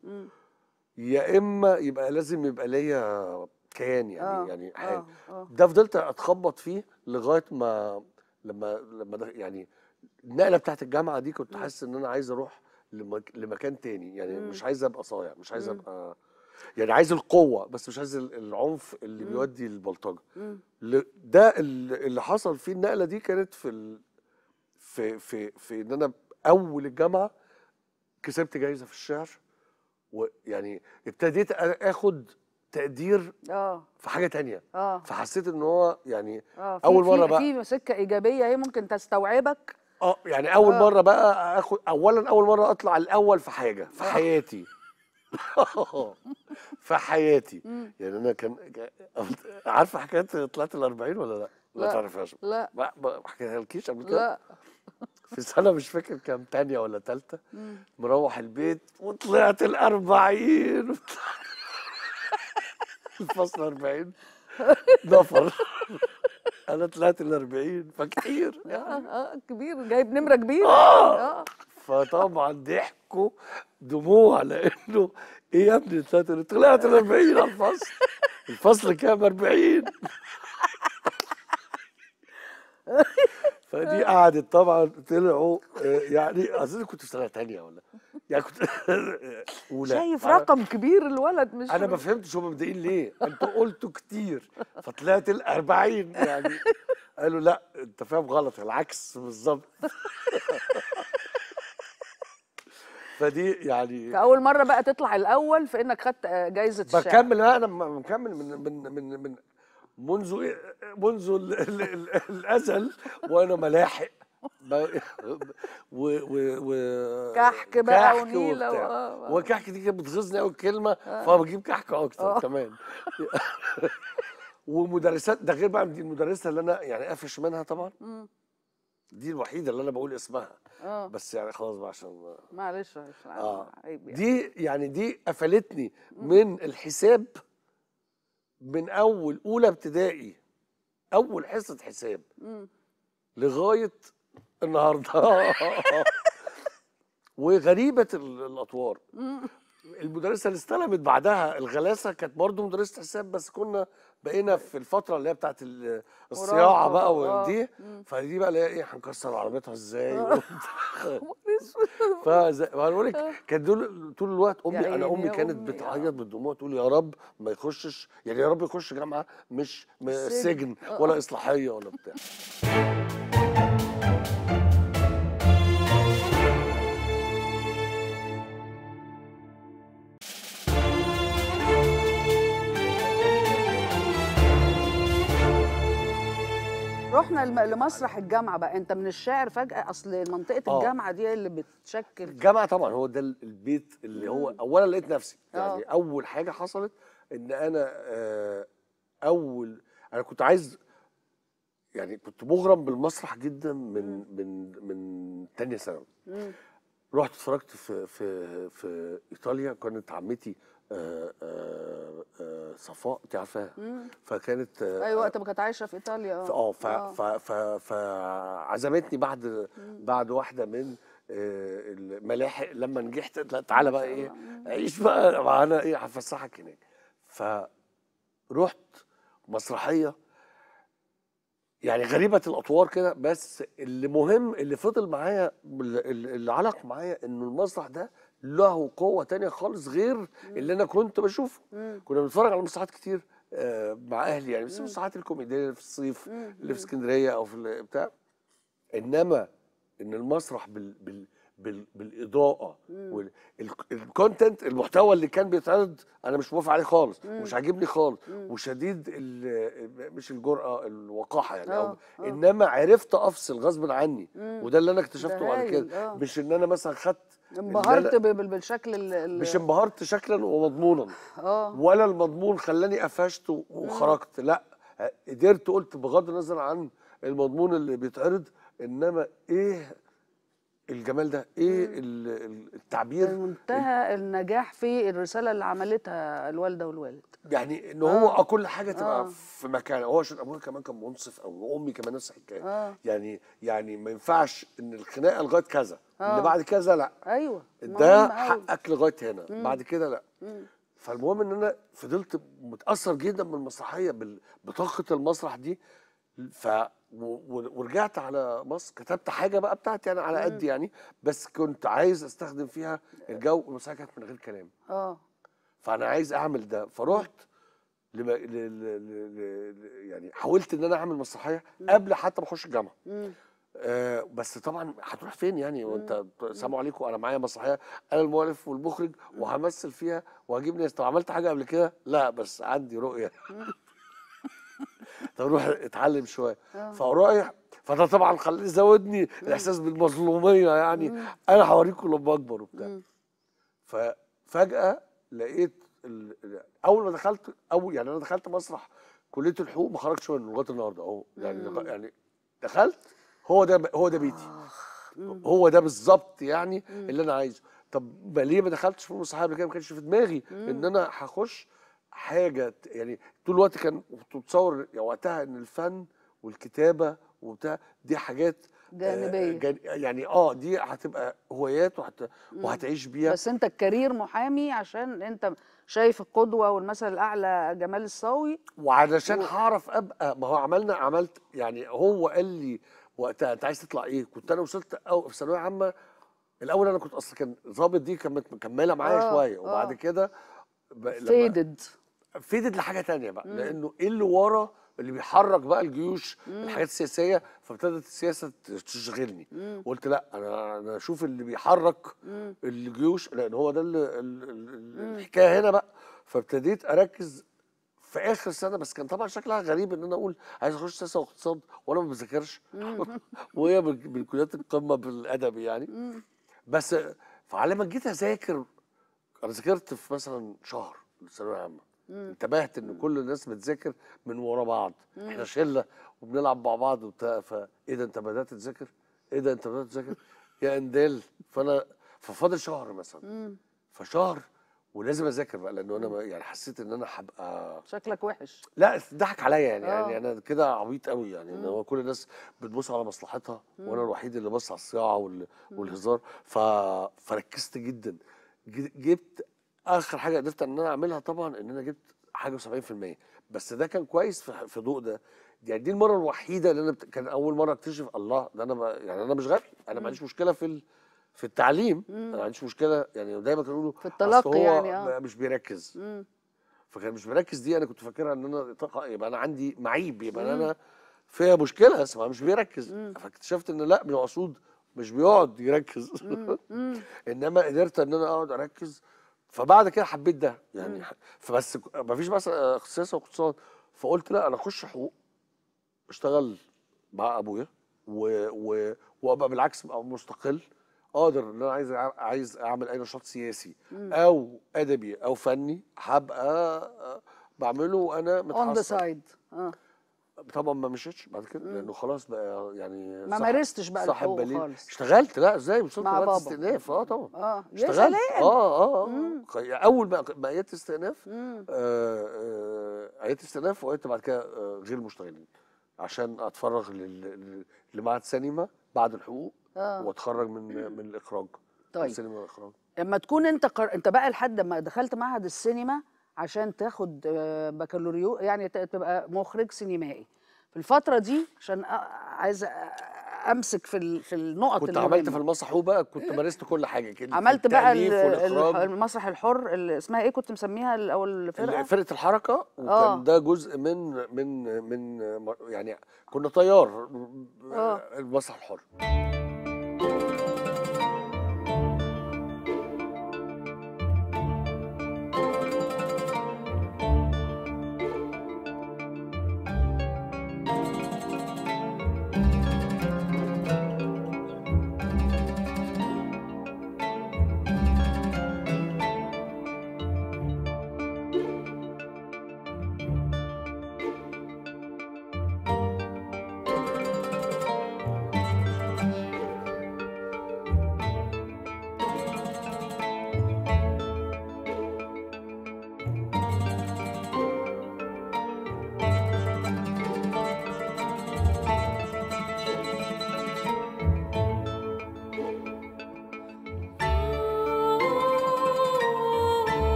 يا اما يبقى لازم يبقى ليا كيان يعني آه يعني حاجه آه آه ده فضلت اتخبط فيه لغايه ما لما لما يعني النقله بتاعت الجامعه دي كنت حاسس ان انا عايز اروح لمك لمكان تاني يعني مش عايز ابقى صايع مش عايز ابقى يعني عايز القوه بس مش عايز العنف اللي بيودي للبلطجه ده اللي حصل فيه النقله دي كانت في في في في ان انا اول الجامعه كسبت جايزه في الشعر ويعني ابتديت اخد تقدير اه في حاجه تانية اه فحسيت ان هو يعني آه اول مره بقى في سكه ايجابيه اهي ممكن تستوعبك اه يعني اول آه. مره بقى اخد اولا اول مره اطلع الاول في حاجه في آه. حياتي في حياتي يعني انا كان عارفه حكايه طلعت ال 40 ولا لا؟ لا, تعرفهاش لا ما حكيتهالكيش قبل كده؟ لا في سنه مش فاكر كام تانية ولا تالتة مروح البيت وطلعت الأربعين الفصل 40 نفر انا طلعت ال 40 فكتير آه، يعني آه،, اه كبير جايب نمره كبيره آه! اه فطبعا ضحكوا دموع لانه ايه يا ابني طلعت ال 40 على الفصل الفصل كام 40 فدي آه. قعدت طبعا طلعوا آه، يعني اظن كنت في سنه ثانيه ولا يعني كنت اولى شايف رقم كبير الولد مش انا ما فهمتش هم مبدئين ليه انتوا قلتوا كتير فطلعت ال 40 يعني قالوا لا انت فاهم غلط العكس بالظبط فدي يعني فاول مره بقى تطلع الاول فانك خدت جايزه الشعر بكمل انا مكمل من من من من منذ منذ الازل وانا ملاحق و و و كحك بقى ونيله آه. وكحك دي كانت بتغيظني قوي الكلمه آه. فبجيب كحك اكتر آه. كمان ومدرسات ده غير بقى دي المدرسه اللي انا يعني قافش منها طبعا دي الوحيده اللي انا بقول اسمها أوه. بس يعني خلاص بقى عشان معلش معلش آه. يعني. دي يعني دي قفلتني من الحساب من اول اولى ابتدائي اول حصه حساب لغايه النهارده وغريبه الاطوار المدرسه اللي استلمت بعدها الغلاسه كانت برضه مدرسه حساب بس كنا بقينا في الفتره اللي هي بتاعت الصياعه بقى آه. ودي فدي بقى اللي هي ايه هنكسر عربيتها ازاي بقول آه. لك آه. كان دول طول الوقت امي يعني انا امي كانت بتعيط بتعيط بالدموع تقول يا رب ما يخشش يعني يا رب يخش جامعه مش سجن ولا اصلاحيه ولا بتاع رحنا لمسرح الجامعه بقى انت من الشاعر فجاه اصل منطقه أوه. الجامعه دي اللي بتشكل الجامعه طبعا هو ده البيت اللي هو اولا لقيت نفسي آه. يعني اول حاجه حصلت ان انا آه، اول انا كنت عايز يعني كنت مغرم بالمسرح جدا من مم. من من ثانيه ثانوي رحت اتفرجت في في في ايطاليا كانت عمتي آه، آه، آه، صفاء انت عارفاها فكانت اي وقت ما كانت عايشه في ايطاليا اه اه فعزمتني بعد بعد واحده من الملاحق لما نجحت تعالى بقى ايه عيش بقى معانا ايه هفسحك هناك فروحت مسرحيه يعني غريبه الاطوار كده بس اللي مهم اللي فضل معايا اللي علق معايا انه المسرح ده له قوه تانية خالص غير مم. اللي انا كنت بشوفه مم. كنا بنتفرج على مسرحيات كتير آه، مع اهلي يعني بس المسرحيات الكوميديه في الصيف اللي في اسكندريه او في بتاع انما ان المسرح بال, بال بالاضاءه الكونتنت المحتوى اللي كان بيتعرض انا مش موافق عليه خالص ومش عاجبني خالص وشديد مش الجرأه الوقاحه يعني آه، أو آه. انما عرفت افصل غصب عني وده اللي انا اكتشفته بعد كده آه. مش ان انا مثلا خدت انبهرت بالشكل اللي مش انبهرت شكلا ومضمونا اه ولا المضمون خلاني قفشت وخرجت لا قدرت قلت بغض النظر عن المضمون اللي بيتعرض انما ايه الجمال ده ايه التعبير منتهى النجاح في الرساله اللي عملتها الوالده والوالد يعني ان آه. هو آه. كل حاجه تبقى آه. في مكانها هو عشان ابويا كمان كان منصف قوي وامي كمان نفس الحكايه آه. يعني يعني ما ينفعش ان الخناقه لغايه كذا آه. اللي بعد كذا لا ايوه ده حقك لغايه هنا مم. بعد كده لا مم. فالمهم ان انا فضلت متاثر جدا بالمسرحيه بطاقه المسرح دي ف ورجعت على مصر كتبت حاجه بقى بتاعتي انا على قد يعني بس كنت عايز استخدم فيها الجو والمساحه كانت من غير كلام اه فانا عايز اعمل ده فرحت ل... ل... ل... يعني حاولت ان انا اعمل مسرحيه قبل حتى ما اخش الجامعه آه بس طبعا هتروح فين يعني وانت سلام عليكم انا معايا مسرحيه انا المؤلف والمخرج وهمثل فيها وهجيب ناس طب عملت حاجه قبل كده لا بس عندي رؤيه طب روح اتعلم شويه آه. فرايح فده طبعا خلاني زودني الاحساس بالمظلوميه يعني مم. انا هوريكم لما اكبر وبتاع ففجاه لقيت اول ما دخلت اول يعني انا دخلت مسرح كليه الحقوق ما خرجتش منه لغايه النهارده اهو يعني مم. يعني دخلت هو ده هو ده بيتي هو ده بالظبط يعني مم. اللي انا عايزه طب ليه ما دخلتش في المسرحيه قبل كده ما كانش في دماغي ان انا هخش حاجه يعني طول الوقت كان تتصور يعني وقتها ان الفن والكتابه وبتاع دي حاجات آه، جانبيه جان يعني اه دي هتبقى هوايات وهت... وهتعيش بيها بس انت الكارير محامي عشان انت شايف القدوه والمثل الاعلى جمال الصاوي وعلشان و... هعرف ابقى ما هو عملنا عملت يعني هو قال لي وقتها انت عايز تطلع ايه كنت انا وصلت أو في ثانويه عامه الاول انا كنت اصلا كان ظابط دي كانت مكمله معايا آه، شويه آه. وبعد كده فيدد فيدت لحاجه تانية بقى مم. لانه ايه اللي ورا اللي بيحرك بقى الجيوش مم. الحاجات السياسيه فابتدت السياسه تشغلني مم. قلت لا انا انا اشوف اللي بيحرك مم. الجيوش لان هو ده اللي الحكايه هنا بقى فابتديت اركز في اخر سنه بس كان طبعا شكلها غريب ان انا اقول عايز اخش سياسه واقتصاد وانا ما بذاكرش وهي من كليات القمه بالادب يعني مم. بس فعلى ما جيت اذاكر انا ذاكرت في مثلا شهر الثانويه العامه انتبهت ان كل الناس بتذاكر من ورا بعض احنا شله وبنلعب مع بعض وبتاع فايه ده انت بدات تذاكر؟ ايه ده انت بدات تذاكر؟ يا اندال فانا ففاضل شهر مثلا فشهر ولازم اذاكر بقى لانه انا يعني حسيت ان انا هبقى شكلك وحش لا ضحك عليا يعني أوه. يعني آه. انا كده عبيط قوي يعني ان هو كل الناس بتبص على مصلحتها مم. وانا الوحيد اللي بص على الصياعه وال... والهزار ف... فركزت جدا جبت اخر حاجه قدرت ان انا اعملها طبعا ان انا جبت حاجه و 70% بس ده كان كويس في ضوء ده يعني دي المره الوحيده اللي انا بت... كان اول مره اكتشف الله ده انا ب... يعني انا مش غبي انا ما عنديش مشكله في ال... في التعليم مم. انا ما عنديش مشكله يعني دايما كانوا يقولوا في التلقي يعني آه. مش بيركز مم. فكان مش بيركز دي انا كنت فاكرها ان انا طاقه يبقى انا عندي معيب يبقى مم. انا فيها مشكله بس مش بيركز مم. فاكتشفت ان لا مقصود مش بيقعد يركز انما قدرت ان انا اقعد اركز فبعد كده حبيت ده يعني فبس مفيش بس او واقتصاد فقلت لا انا اخش حقوق اشتغل مع ابويا وابقى بالعكس ابقى مستقل قادر ان انا عايز عايز اعمل اي نشاط سياسي مم. او ادبي او فني هبقى آه، بعمله وانا متحصن اون ذا سايد اه طبعا ما مشيتش بعد كده لانه خلاص بقى يعني ما مارستش بقى صاحب بالي خالص اشتغلت لا ازاي وصلت مع استئناف اه طبعا اه اشتغلت اه اه, آه. اول ما بقيت استئناف آه آه عيت استئناف وقعدت بعد كده آه، غير مشتغلين عشان اتفرغ لمعهد سينما بعد الحقوق آه. واتخرج من من الاخراج طيب السينما والاخراج لما تكون انت قر... انت بقى لحد ما دخلت معهد السينما عشان تاخد آه، بكالوريو يعني تبقى مخرج سينمائي في الفتره دي عشان آه، عايز آه، امسك في في النقط كنت اللي عملت في المسرح هو بقى كنت مارست كل حاجه كده عملت بقى المسرح الحر اللي اسمها ايه كنت مسميها الاول فرقه فرقه الحركه وكان أوه. ده جزء من من من يعني كنا طيار المسرح الحر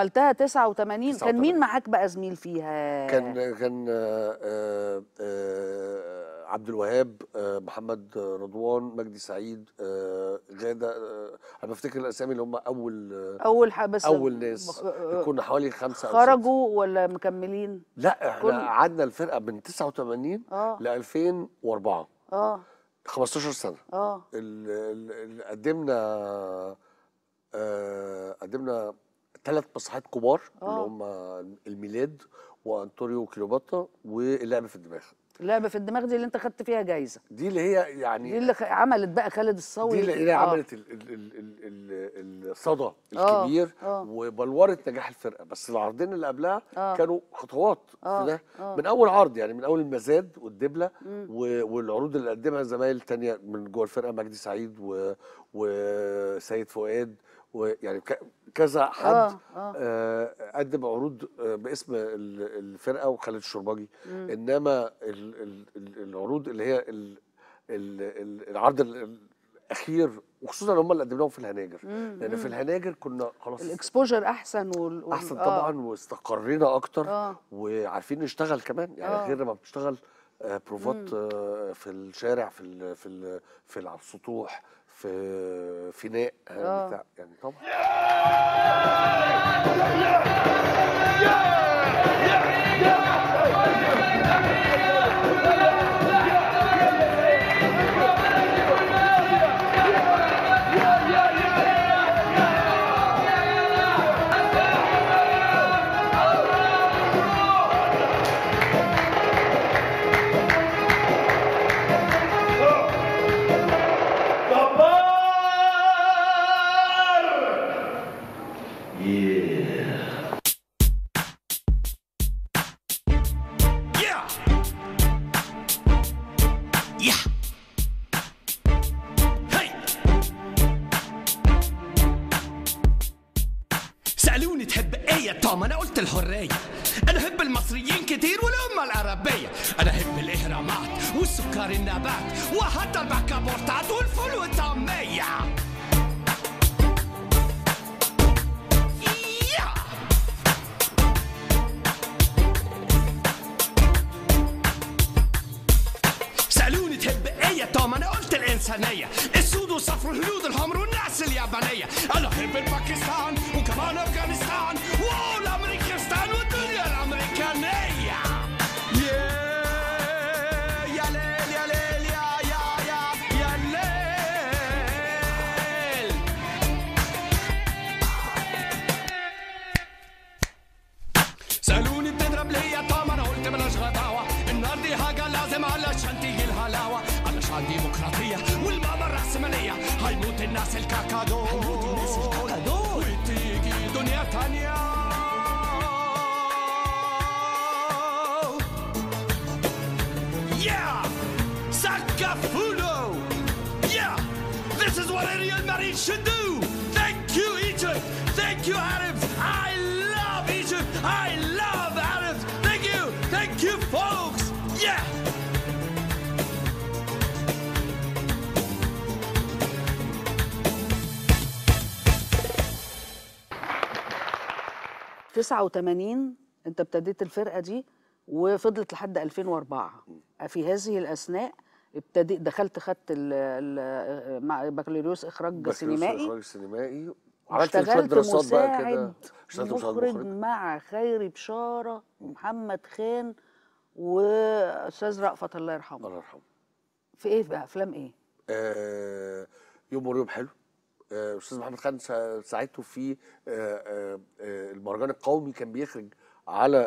عملتها 89 كان مين معاك بقى زميل فيها كان كان آه، آه، آه، عبد الوهاب محمد رضوان مجدي سعيد غاده انا بفتكر الاسامي اللي هم اول اول بس اول ناس كنا حوالي خمسه خرجوا ولا مكملين لا احنا قعدنا الفرقه من 89 آه ل 2004 اه 15 سنه اه اللي قدمنا قدمنا ثلاث مسرحيات كبار اللي آه. هم الميلاد وانطوريو كليوباترا واللعبه في الدماغ لعبه في الدماغ دي اللي انت خدت فيها جايزه دي اللي هي يعني دي اللي عملت بقى خالد الصاوي دي اللي اللي آه. عملت الصدى آه. الكبير وبلوره وبلورت نجاح الفرقه بس العرضين اللي قبلها أوه. كانوا خطوات آه. في ده من اول عرض يعني من اول المزاد والدبله والعروض اللي قدمها زمايل تانية من جوه الفرقه مجدي سعيد وسيد فؤاد ويعني كذا حد آه آه. آه قدم عروض آه، باسم الفرقه وخالد الشرباجي مم. انما الـ الـ العروض اللي هي الـ الـ العرض الاخير وخصوصا هم اللي قدمناهم في الهناجر لان في الهناجر كنا خلاص الاكسبوجر احسن وال... احسن آه. طبعا واستقرينا اكتر آه. وعارفين نشتغل كمان يعني آه. غير ما بتشتغل آه، بروفات آه، في الشارع في الـ في الـ في على السطوح في فناء بتاع يعني طبعا yeah! yeah! yeah! yeah! yeah! سألوني تحب ايه توم انا قلت الحرية انا احب المصريين كتير والامة العربية انا احب الاهرامات والسكر النبات وحتى البكابورتات والفول والطعمية سألوني تحب ايه توم انا قلت الانسانية السود والصفر والهنود الحمر Vasily Abaneya. And I Pakistan, who come on Afghanistan. Whoa, American Stan, what الناس الكعكة وتيجي Yeah! This is what marriage should do! Thank you, Egypt! Thank you, Adam. 89 انت ابتديت الفرقه دي وفضلت لحد 2004 في هذه الاثناء ابتديت دخلت خدت مع بكالوريوس اخراج سينمائي اخراج سينمائي اشتغلت دراسات بقى كده اشتغلت مخرج, مخرج مع خيري بشاره ومحمد خان واستاذ رأفت الله يرحمه الله يرحمه في ايه بقى افلام ايه؟ آه يوم وريوم حلو آه، استاذ محمد خان ساعدته في آه، آه، المهرجان القومي كان بيخرج على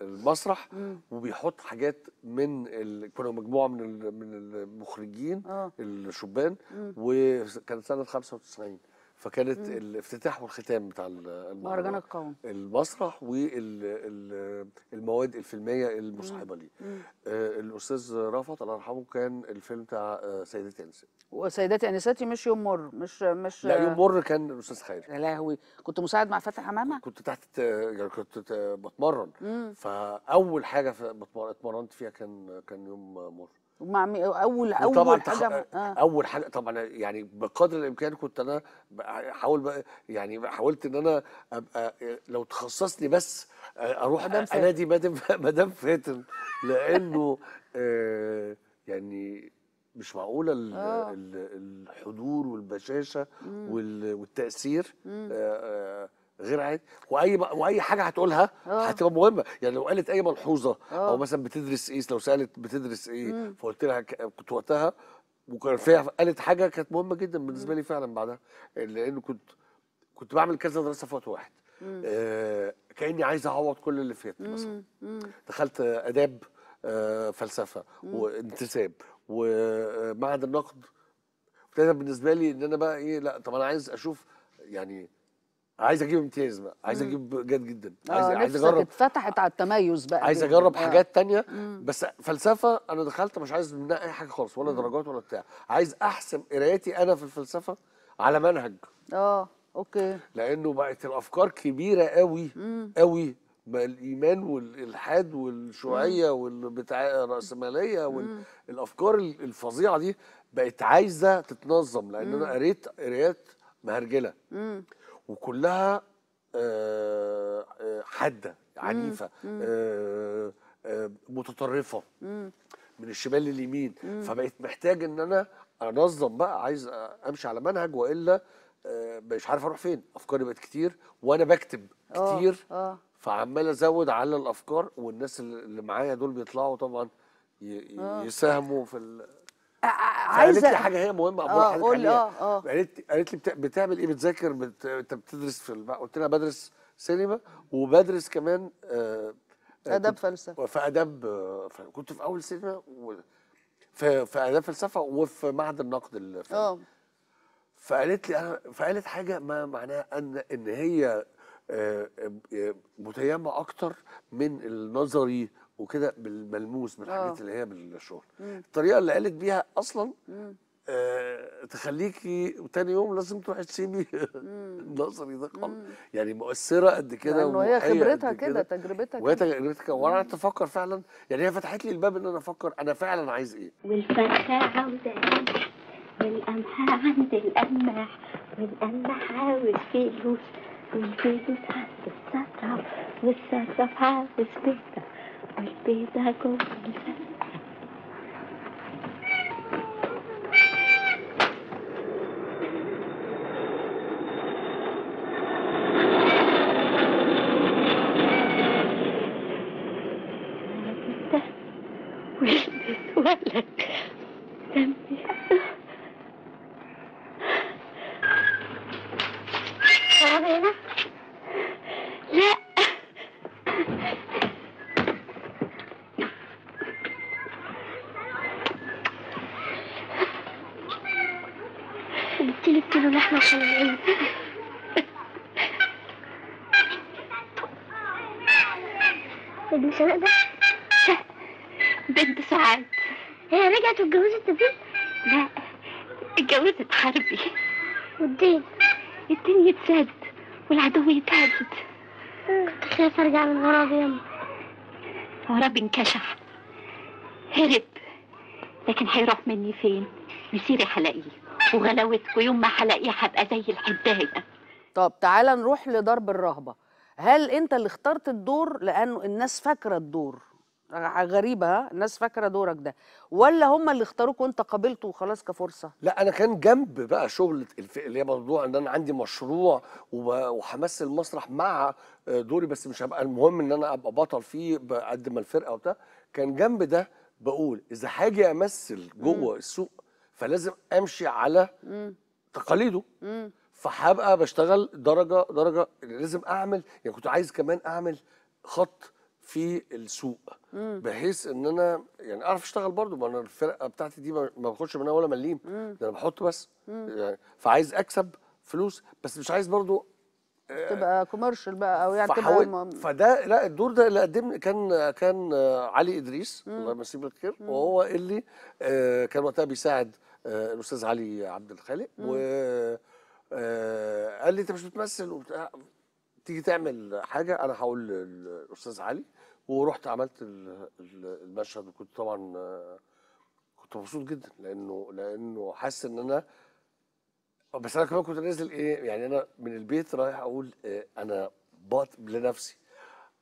المسرح وبيحط حاجات من كنا مجموعه من من المخرجين الشبان وكان سنه 95 فكانت مم. الافتتاح والختام بتاع المهرجان القومي المسرح والمواد الفيلميه المصاحبه ليه آه الاستاذ رفعت الله يرحمه كان الفيلم بتاع آه، سيداتي انساتي وسيداتي انساتي مش يوم مر مش مش لا يوم مر كان الاستاذ خيري يا لهوي كنت مساعد مع فتح حمامه كنت تحت يعني كنت بتمرن مم. فاول حاجه اتمرنت فيها كان كان يوم مر ومع اول اول حاجه حاجه آه. اول حاجه طبعا يعني بقدر الامكان كنت انا احاول بقى يعني حاولت ان انا ابقى لو تخصصني بس آه، اروح انادي مدام مدام فاتن لانه آه يعني مش معقوله آه. الحضور والبشاشه مم. والتاثير آه, آه، غير عادي واي واي حاجه هتقولها آه. هتبقى مهمه يعني لو قالت اي ملحوظه آه. او مثلا بتدرس ايه لو سالت بتدرس ايه مم. فقلت لها كنت وقتها وكان فيها قالت حاجه كانت مهمه جدا بالنسبه لي فعلا بعدها لان كنت كنت بعمل كذا دراسه في وقت واحد آه كاني عايز اعوض كل اللي فات مثلا دخلت اداب آه فلسفه مم. وانتساب ومعهد النقد بالنسبه لي ان انا بقى ايه لا طب انا عايز اشوف يعني عايز اجيب امتياز بقى عايز اجيب جد جدا عايز آه، عايز اجرب اتفتحت على التميز بقى عايز اجرب آه. حاجات تانية بس فلسفه انا دخلت مش عايز منها اي حاجه خالص ولا درجات ولا بتاع عايز احسم قرايتي انا في الفلسفه على منهج اه اوكي لانه بقت الافكار كبيره قوي قوي بقى الايمان والالحاد والشيوعيه والبتاع الراسماليه والافكار الفظيعه دي بقت عايزه تتنظم لان انا قريت قرايات مهرجله وكلها آه، آه، حاده عنيفه آه، متطرفه من الشمال لليمين فبقيت محتاج ان انا انظم بقى عايز امشي على منهج والا مش عارف اروح فين افكاري بقت كتير وانا بكتب كتير فعمال ازود على الافكار والناس اللي معايا دول بيطلعوا طبعا يساهموا في عايزه قالت لي حاجه هي مهمه ابو آه قول اه اه قالت قالت لي بتعمل ايه بتذاكر بت... انت بتدرس في الب... قلت لها بدرس سينما وبدرس كمان آه, آه، اداب فلسفه في اداب كنت في اول سينما و... في في اداب فلسفه وفي معهد النقد الفني اه فقالت لي انا فقالت حاجه ما معناها ان ان هي آه، آه، متيمه اكتر من النظري وكده بالملموس بالحاجات آه. اللي هي بالشغل الطريقه اللي قالت بيها اصلا آه تخليكي تاني يوم لازم تروحي تسيبي النظري ده خالص يعني مؤثره قد كده لانه هي خبرتها كده تجربتها وهي تجربتها كده وانا قعدت افكر فعلا يعني هي فتحت لي الباب ان انا افكر انا فعلا عايز ايه والفرخه عاوزه قمح والقمح عند القماح والقمح عاوز فلوس والفلوس عند السطح والصرف عاوز بيتك pisa con فين الدنيا تزاد والعدو يتهدد كنت خايف ارجع من غرابي يما غرابي انكشف هرب لكن هيروح مني فين مسيري حلاقيه وغلاوتكم يوم ما حلاقيه هبقى زي الحدايه طب تعالى نروح لضرب الرهبه هل انت اللي اخترت الدور لانه الناس فاكره الدور غريبه الناس فاكره دورك ده ولا هم اللي اختاروك وانت قابلته وخلاص كفرصه لا انا كان جنب بقى شغل اللي هي موضوع ان انا عندي مشروع وهمثل المسرح مع دوري بس مش هبقى المهم ان انا ابقى بطل فيه قد ما الفرقه وبتاع كان جنب ده بقول اذا هاجي امثل جوه م. السوق فلازم امشي على م. تقاليده م. فهبقى بشتغل درجه درجه لازم اعمل يعني كنت عايز كمان اعمل خط في السوق بحيث ان انا يعني اعرف اشتغل برضو ما انا الفرقه بتاعتي دي ما باخدش منها ولا مليم ده انا بحط بس يعني فعايز اكسب فلوس بس مش عايز برضو آه، تبقى كوميرشال بقى او يعني تبقى م... فده لا الدور ده اللي قدم كان كان آه، علي ادريس مم. الله يمسيه بالخير وهو اللي آه، كان وقتها بيساعد الاستاذ علي عبد الخالق و قال لي انت مش بتمثل وبتاع تيجي تعمل حاجه انا هقول للاستاذ علي ورحت عملت المشهد وكنت طبعا كنت مبسوط جدا لانه لانه حاسس ان انا بس انا كمان كنت نازل ايه يعني انا من البيت رايح اقول إيه انا بط لنفسي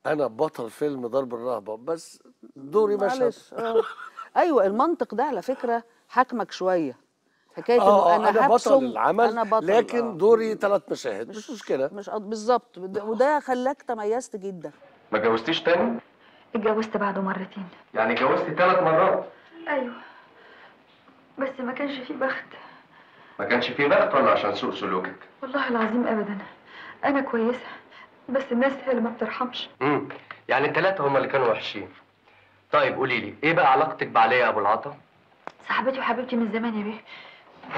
انا بطل فيلم ضرب الرهبه بس دوري مشهد آه. ايوه المنطق ده على فكره حاكمك شويه حكايه آه،, آه انا, أنا بطل العمل أنا بطل لكن آه. دوري ثلاث مشاهد مش, مشكله مش بالظبط وده خلاك تميزت جدا ما اتجوزتيش تاني؟ اتجوزت بعده مرتين يعني اتجوزت ثلاث مرات؟ ايوه بس ما كانش فيه بخت ما كانش فيه بخت ولا عشان سوء سلوكك؟ والله العظيم ابدا انا كويسه بس الناس هي اللي ما بترحمش امم يعني الثلاثه هم اللي كانوا وحشين طيب قولي لي ايه بقى علاقتك بعليا ابو العطا؟ صاحبتي وحبيبتي من زمان يا بيه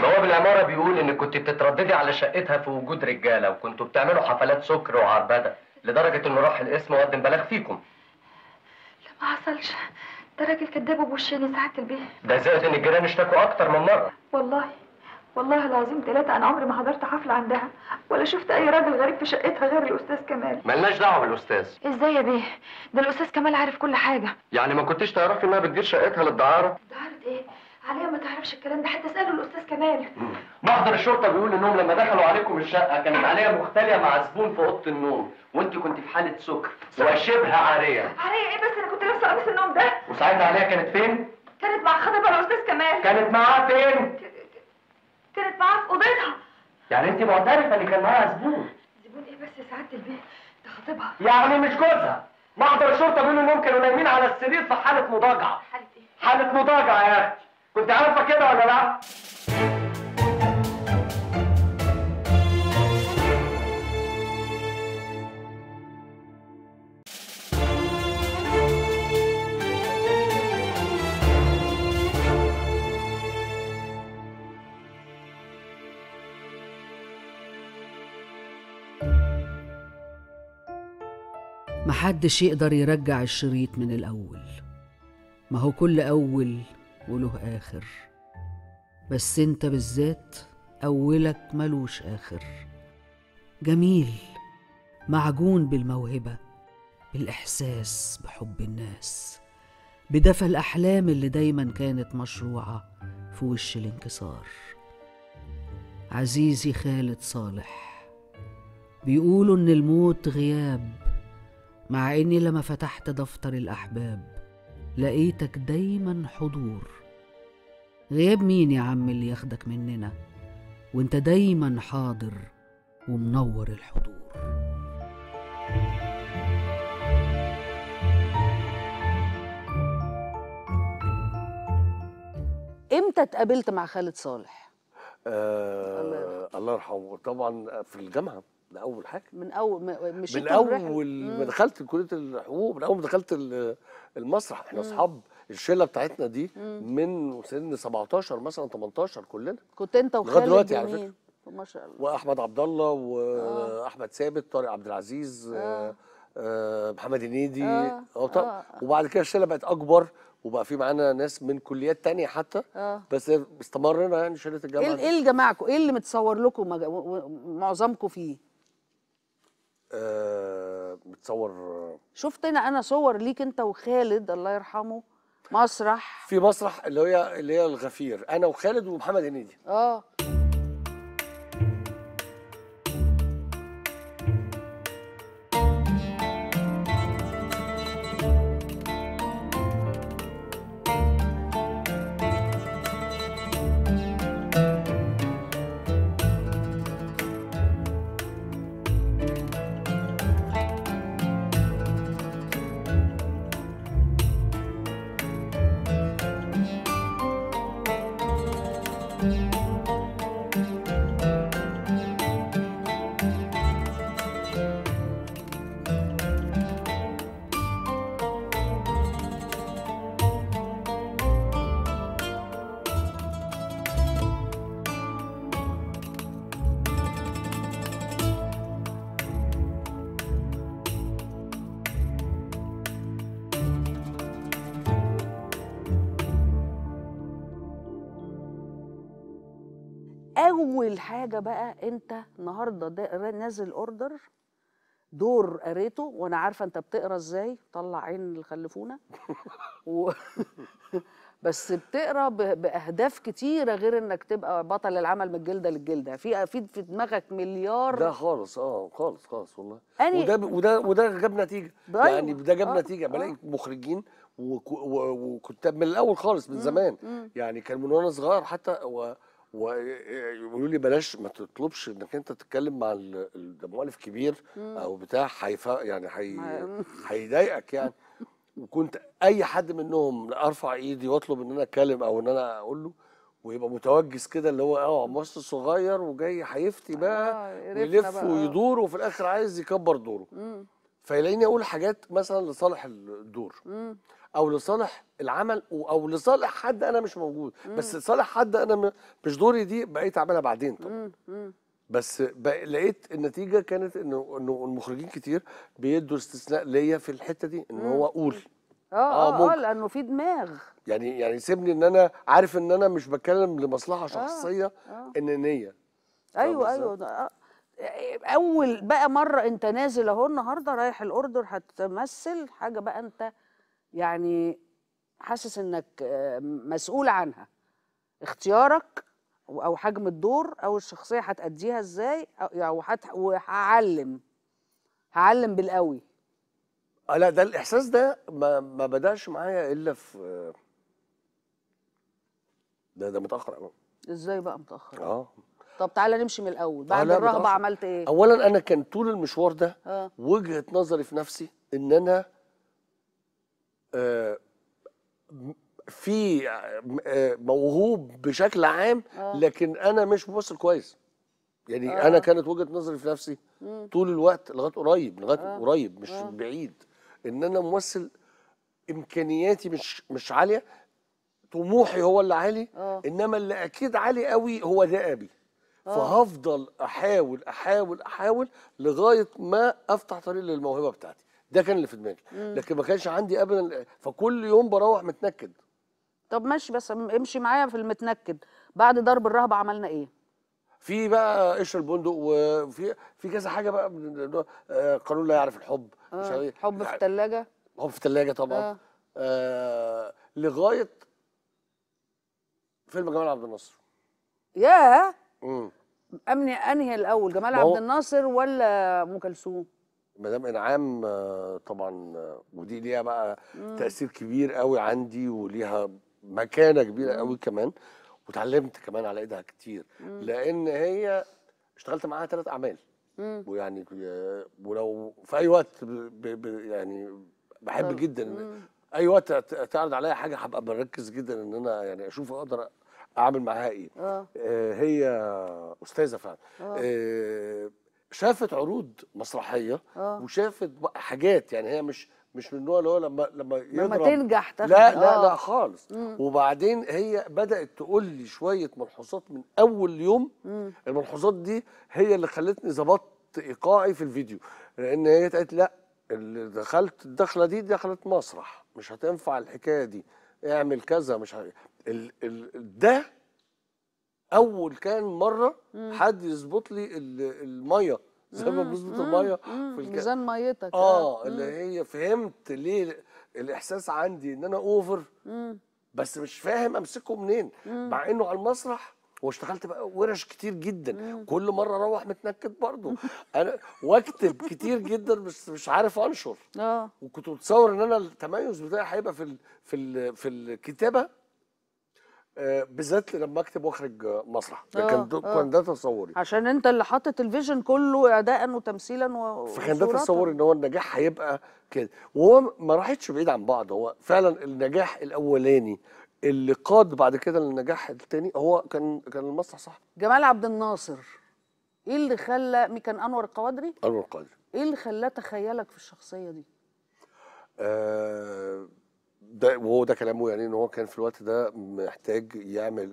نواب العمارة بيقول إن كنت بتترددي على شقتها في وجود رجالة وكنتوا بتعملوا حفلات سكر وعربدة لدرجة إنه راح القسم وقدم بلاغ فيكم. لا ما حصلش ده راجل كداب وبوشين يعني ساعة البيت. ده زائد إن الجيران اشتكوا أكتر من مرة. والله والله العظيم ثلاثة أنا عمري ما حضرت حفلة عندها ولا شفت أي راجل غريب في شقتها غير الأستاذ كمال. ملناش دعوة بالأستاذ. إزاي يا بيه؟ ده الأستاذ كمال عارف كل حاجة. يعني ما كنتيش تعرفي إنها بتدير شقتها للدعارة؟ دعارة إيه؟ عليا ما تعرفش الكلام ده حتى اساله الاستاذ كمال محضر الشرطه بيقول انهم لما دخلوا عليكم الشقه كانت عليا مختليه مع زبون في اوضه النوم وانت كنت في حاله سكر وشبه عاريه عاريه ايه بس انا كنت لابسه قميص النوم ده وساعتها عليا كانت فين؟ كانت مع خطيبها الاستاذ كمال كانت معاه فين؟ كانت معاه في اوضتها يعني انت معترفه ان كان معاها زبون زبون ايه بس يا سعاده البيت ده خطيبها يعني مش جوزها محضر الشرطه بيقول انهم كانوا نايمين على السرير في حاله مضاجعه حاله ايه؟ حاله مضاجعه يا اختي كنت عارفه كده ولا لا؟ محدش يقدر يرجع الشريط من الأول ما هو كل أول وله آخر بس انت بالذات أولك ملوش آخر جميل معجون بالموهبة بالإحساس بحب الناس بدفى الأحلام اللي دايما كانت مشروعة في وش الانكسار عزيزي خالد صالح بيقولوا إن الموت غياب مع إني لما فتحت دفتر الأحباب لقيتك دايما حضور غياب مين يا عم اللي ياخدك مننا وانت دايما حاضر ومنور الحضور امتى اتقابلت مع خالد صالح آه الله يرحمه طبعا في الجامعه ده اول حاجه من اول مش من اول ما دخلت كليه الحقوق من اول ما دخلت المسرح احنا اصحاب الشله بتاعتنا دي من سن 17 مثلا 18 كلنا كنت انت وخالد لغايه دلوقتي على فكره ما شاء الله واحمد عبد الله واحمد آه. ثابت طارق عبد العزيز آه. آه, آه، محمد هنيدي آه. آه،, آه. وبعد كده الشله بقت اكبر وبقى في معانا ناس من كليات تانية حتى آه. بس استمرنا يعني شله الجامعه ايه ايه جماعكم ايه اللي متصور لكم معظمكم فيه آه متصور شفت انا انا صور ليك انت وخالد الله يرحمه مسرح في مسرح اللي هي اللي هي الغفير انا وخالد ومحمد هنيدي اه الحاجه بقى انت النهارده نازل اوردر دور قريته وانا عارفه انت بتقرا ازاي طلع عين اللي خلفونا و... بس بتقرا ب... باهداف كتيره غير انك تبقى بطل العمل من الجلده للجلده في في دماغك مليار ده خالص اه خالص خالص والله أني... وده ب... وده وده جاب نتيجه أيوه. يعني ده جاب آه. نتيجه بلاقي آه. مخرجين وكتاب من الاول خالص من زمان مم. مم. يعني كان من وانا صغير حتى و... ويقولوا لي بلاش ما تطلبش انك انت تتكلم مع ده مؤلف كبير او بتاع حيفا يعني هيضايقك يعني وكنت اي حد منهم ارفع ايدي واطلب ان انا اتكلم او ان انا اقول له ويبقى متوجس كده اللي هو اه مصر صغير وجاي هيفتي بقى آه، ويلف ويدور وفي الاخر عايز يكبر دوره فيلاقيني اقول حاجات مثلا لصالح الدور او لصالح العمل او لصالح حد انا مش موجود مم. بس لصالح حد انا مش دوري دي بقيت اعملها بعدين طبعا بس بق... لقيت النتيجه كانت انه انه المخرجين كتير بيدوا استثناء ليا في الحته دي ان هو قول اه اه, آه, آه لانه في دماغ يعني يعني سيبني ان انا عارف ان انا مش بتكلم لمصلحه آه، شخصيه آه أيوة، أيوة. آه انانيه ايوه ايوه آه. اول بقى مره انت نازل اهو النهارده رايح الاردن هتمثل حاجه بقى انت يعني حاسس انك آه، مسؤول عنها اختيارك او حجم الدور او الشخصيه هتأديها ازاي او وهعلم هعلم بالقوي آه، لا ده الاحساس ده ما ما بداش معايا الا في ده ده متاخر قوي ازاي بقى متاخر اه طب تعالى نمشي من الاول آه، بعد الرهبه عملت ايه اولا انا كان طول المشوار ده آه. وجهه نظري في نفسي ان انا في آه، موهوب بشكل عام آه. لكن انا مش ممثل كويس يعني آه. انا كانت وجهه نظري في نفسي مم. طول الوقت لغايه قريب لغايه آه. قريب مش آه. بعيد ان انا ممثل امكانياتي مش مش عاليه طموحي هو اللي عالي آه. انما اللي اكيد عالي قوي هو ده ابي آه. فهفضل احاول احاول احاول لغايه ما افتح طريق للموهبه بتاعتي ده كان اللي في دماغي لكن ما كانش عندي ابدا فكل يوم بروح متنكد طب ماشي بس امشي معايا في المتنكد بعد ضرب الرهبه عملنا ايه في بقى قشر البندق وفي في كذا حاجه بقى آه، قانون لا يعرف الحب آه. إيه. حب في يعني الثلاجه حب في الثلاجه طبعا آه. آه لغايه فيلم جمال عبد الناصر ياه امم امني انهي الاول جمال عبد الناصر ولا ام كلثوم مدام انعام آه، طبعا آه، ودي ليها بقى مم. تاثير كبير قوي عندي وليها مكانه كبيره مم. قوي كمان وتعلمت كمان على ايدها كتير مم. لان هي اشتغلت معاها ثلاث اعمال مم. ويعني آه، ولو في اي وقت ب ب يعني بحب مم. جدا مم. اي وقت تعرض عليا حاجه هبقى بركز جدا ان انا يعني اشوف اقدر اعمل معاها ايه آه. آه هي استاذه فعلا آه. آه شافت عروض مسرحيه أوه. وشافت حاجات يعني هي مش مش من النوع اللي هو لما لما يضرب لما تنجح لا لا أوه. لا خالص مم. وبعدين هي بدات تقول لي شويه ملحوظات من اول يوم مم. الملحوظات دي هي اللي خلتني ظبطت ايقاعي في الفيديو لان هي قالت لا اللي دخلت الدخله دي دخلت مسرح مش هتنفع الحكايه دي اعمل كذا مش ه... ال... ال... ده اول كان مره مم. حد يظبط لي الميه زي ما بنظبط الميه في الكاس ميزان ميتك اه, آه. اللي هي فهمت ليه الاحساس عندي ان انا اوفر بس مش فاهم امسكه منين مع انه على المسرح واشتغلت بقى ورش كتير جدا كل مره اروح متنكد برضه انا واكتب كتير جدا بس مش عارف انشر اه وكنت متصور ان انا التميز بتاعي هيبقى في الـ في الـ في الكتابه آه، بالذات لما اكتب واخرج آه، مسرح ده كان آه، ده كان ده تصوري عشان انت اللي حاطط الفيجن كله اداء وتمثيلا و فكان ده تصوري ان هو النجاح هيبقى كده وهو ما راحتش بعيد عن بعض هو فعلا النجاح الاولاني اللي قاد بعد كده للنجاح الثاني هو كان كان المسرح صح جمال عبد الناصر ايه اللي خلى كان انور القوادري انور القوادري ايه اللي خلاه تخيلك في الشخصيه دي؟ آه ده وهو ده كلامه يعني ان هو كان في الوقت ده محتاج يعمل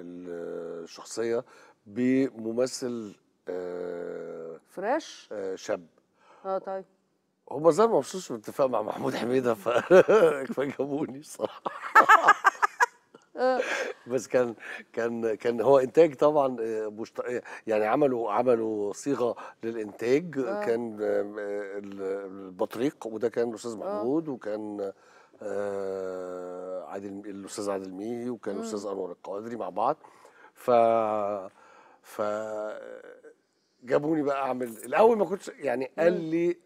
الشخصيه بممثل آه فريش آه شاب اه طيب هما زي ما مبسوطش بالاتفاق مع محمود حميده فجابوني الصراحه بس كان كان كان هو انتاج طبعا آه، يعني عملوا عملوا صيغه للانتاج آه. كان آه، البطريق وده كان الاستاذ محمود وكان آه، عادل الاستاذ عادل ميهي وكان الاستاذ انور القادري مع بعض ف ف جابوني بقى اعمل الاول ما كنتش يعني قال لي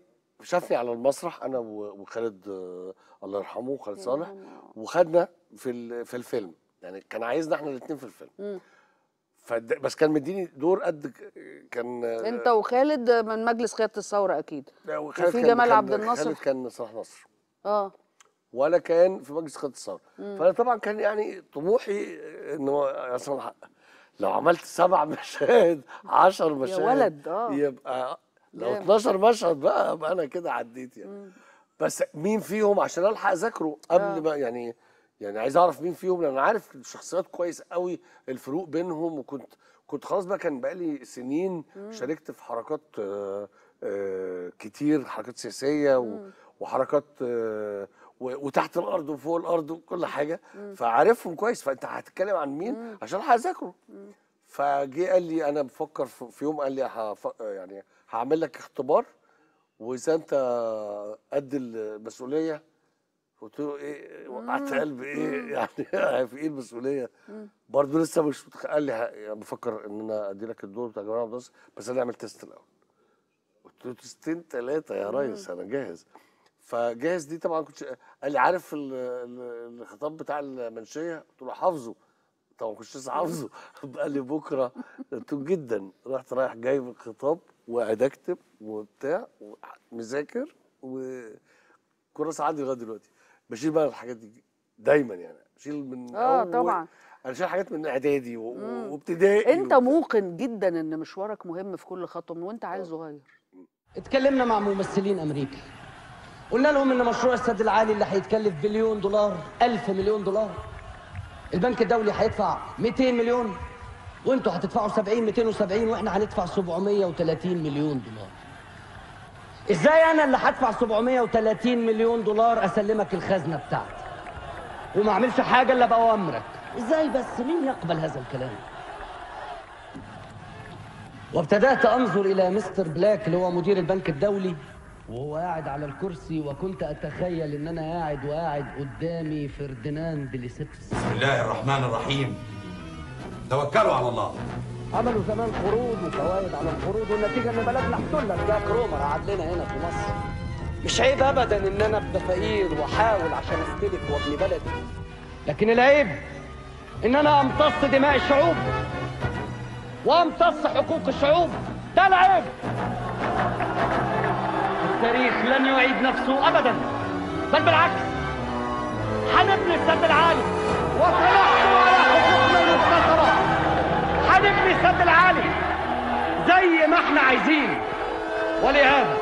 شافني على المسرح انا وخالد آه، الله يرحمه خالد صالح وخدنا في في الفيلم يعني كان عايزنا احنا الاثنين في الفيلم فد... بس كان مديني دور قد كان آه، انت وخالد من مجلس قياده الثوره اكيد وفي جمال عبد الناصر خالد كان صلاح نصر اه ولا كان في مجلس قياده الثوره فانا طبعا كان يعني طموحي ان عصام حق لو عملت سبع مشاهد 10 مشاهد يا ولد اه يبقى لو 12 مشهد بقى ابقى انا كده عديت يعني بس مين فيهم عشان الحق اذاكره قبل آه. ما يعني يعني عايز اعرف مين فيهم لان انا عارف الشخصيات كويس قوي الفروق بينهم وكنت كنت خلاص بقى كان بقى لي سنين شاركت في حركات آه، آه، كتير حركات سياسيه وحركات وتحت الارض وفوق الارض وكل حاجه فعارفهم كويس فانت هتتكلم عن مين عشان هذاكره فجه قال لي انا بفكر في يوم قال لي هف... يعني هعمل لك اختبار واذا انت قد المسؤوليه قلت له ايه وقعت قلب ايه يعني في ايه المسؤوليه برضه لسه مش قال لي يعني بفكر ان انا ادي لك الدور بتاع جمال بس انا اعمل تيست الاول قلت له تيستين ثلاثه يا ريس انا جاهز فجهز دي طبعا كنت قال لي عارف الخطاب بتاع المنشيه قلت له حافظه طبعا ما كنتش لسه حافظه قال لي بكره تون جدا رحت رايح جايب الخطاب وقاعد اكتب وبتاع مذاكر وكراسه عندي لغايه دلوقتي بشيل بقى الحاجات دي دايما يعني بشيل من اه طبعا انا شايل حاجات من اعدادي وابتدائي انت موقن جدا ان مشوارك مهم في كل خطوه من وانت عيل آه. صغير اتكلمنا مع ممثلين امريكي قلنا لهم ان مشروع السد العالي اللي هيتكلف بليون دولار 1000 مليون دولار البنك الدولي هيدفع 200 مليون وانتوا هتدفعوا 70 270 واحنا هندفع 730 مليون دولار ازاي انا اللي هدفع 730 مليون دولار اسلمك الخزنه بتاعتي وما اعملش حاجه الا باوامرك ازاي بس مين يقبل هذا الكلام وابتدات انظر الى مستر بلاك اللي هو مدير البنك الدولي وهو قاعد على الكرسي وكنت اتخيل ان انا قاعد وقاعد قدامي فرديناند لسيبس بسم الله الرحمن الرحيم توكلوا على الله عملوا زمان قروض وفوائد على القروض والنتيجه ان بلدنا احتلت جاك كرومر قعد لنا هنا في مصر مش عيب ابدا ان انا ابقى فقير واحاول عشان استلك وابني بلدي لكن العيب ان انا امتص دماء الشعوب وامتص حقوق الشعوب ده العيب التاريخ لن يعيد نفسه أبدا بل بالعكس حنبني السد العالي وسنحكم على حقوقنا المختصرة حنبني السد العالي زي ما احنا عايزين ولهذا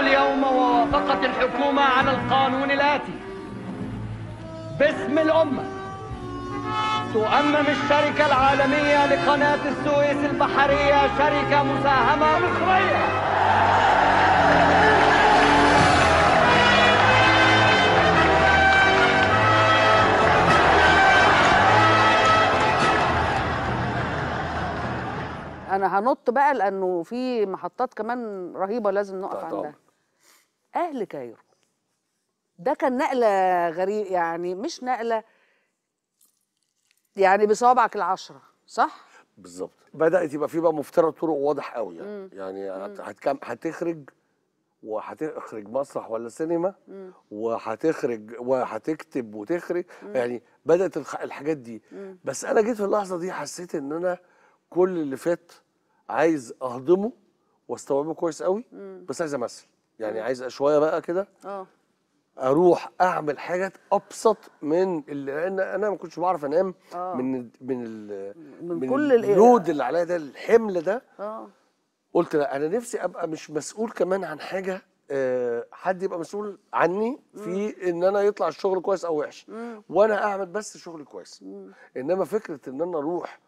اليوم ووافقت الحكومة على القانون الآتي باسم الأمة تؤمم الشركة العالمية لقناة السويس البحرية شركة مساهمة مصرية أنا هنط بقى لأنه في محطات كمان رهيبة لازم نقف عندها أهل كايرو ده كان نقلة غريب يعني مش نقلة يعني بصوابعك العشرة صح؟ بالظبط بدات يبقى في بقى مفترض طرق واضح قوي يعني مم. يعني هتكم... هتخرج وهتخرج مسرح ولا سينما وهتخرج وهتكتب وتخرج مم. يعني بدات الحاجات دي مم. بس انا جيت في اللحظه دي حسيت ان انا كل اللي فات عايز اهضمه واستوعبه كويس قوي مم. بس عايز امثل يعني عايز شويه بقى كده آه. اروح اعمل حاجات ابسط من اللي انا انا ما كنتش بعرف انام آه. من من ال من, من كل إيه؟ اللود اللي عليا ده الحمل ده آه. قلت لا انا نفسي ابقى مش مسؤول كمان عن حاجه آه، حد يبقى مسؤول عني في مم. ان انا يطلع الشغل كويس او وحش وانا اعمل بس شغل كويس مم. انما فكره ان انا اروح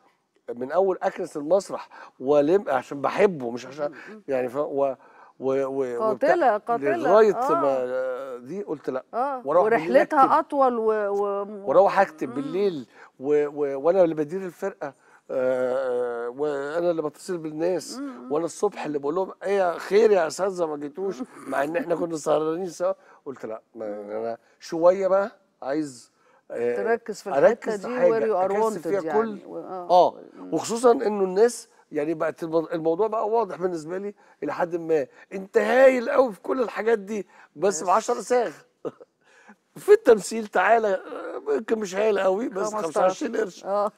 من اول اكنس المسرح ولم عشان بحبه مش عشان يعني ف... و... و و قاتله قاتله لغايه آه. ما دي قلت لا آه. ورحلتها ورحلتها اطول و, و... واروح اكتب مم. بالليل و... و... وانا اللي بدير الفرقه آه، آه، وانا اللي بتصل بالناس مم. وانا الصبح اللي بقول لهم ايه خير يا اساتذه ما جيتوش مع ان احنا كنا سهرانين سوا قلت لا انا شويه بقى عايز آه، تركز في الحته دي وري ار يعني. فيها كل اه, آه. وخصوصا انه الناس يعني بقت الموضوع بقى واضح بالنسبه لي الى حد ما انت هايل قوي في كل الحاجات دي بس ب 10 ساغ في التمثيل تعالى يمكن مش هايل قوي بس 25 قرش اه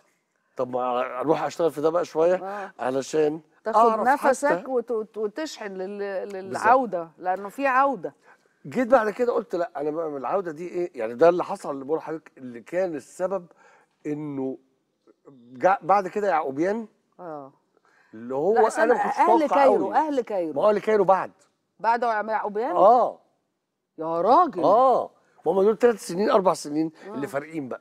طب ما اروح اشتغل في ده بقى شويه آه. علشان تاخد نفسك وتشحن للعوده لانه في عوده جيت بعد كده قلت لا انا بقى من العوده دي ايه يعني ده اللي حصل اللي بقول لحضرتك اللي كان السبب انه بعد كده يعقوبيان اه اللي هو انا اهل كايرو اهل كايرو ما هو اهل كايرو بعد بعد عبيان اه يا راجل اه ما هم دول ثلاث سنين اربع سنين آه. اللي فارقين بقى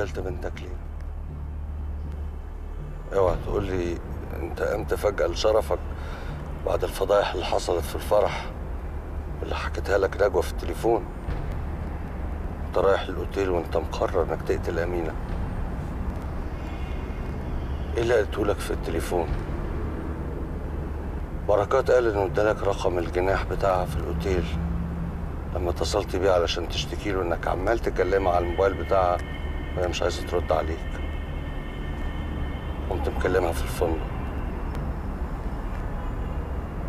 قتلت بنتك ليه؟ اوعى تقول لي انت قمت فجأة لشرفك بعد الفضايح اللي حصلت في الفرح اللي حكيتها لك نجوى في التليفون انت رايح الاوتيل وانت مقرر انك تقتل امينه ايه اللي قلته لك في التليفون بركات قال انه ادالك رقم الجناح بتاعها في الاوتيل لما اتصلت بيه علشان تشتكي له انك عمال تكلمها على الموبايل بتاعها وهي مش عايزة ترد عليك قمت مكلمها في الفندق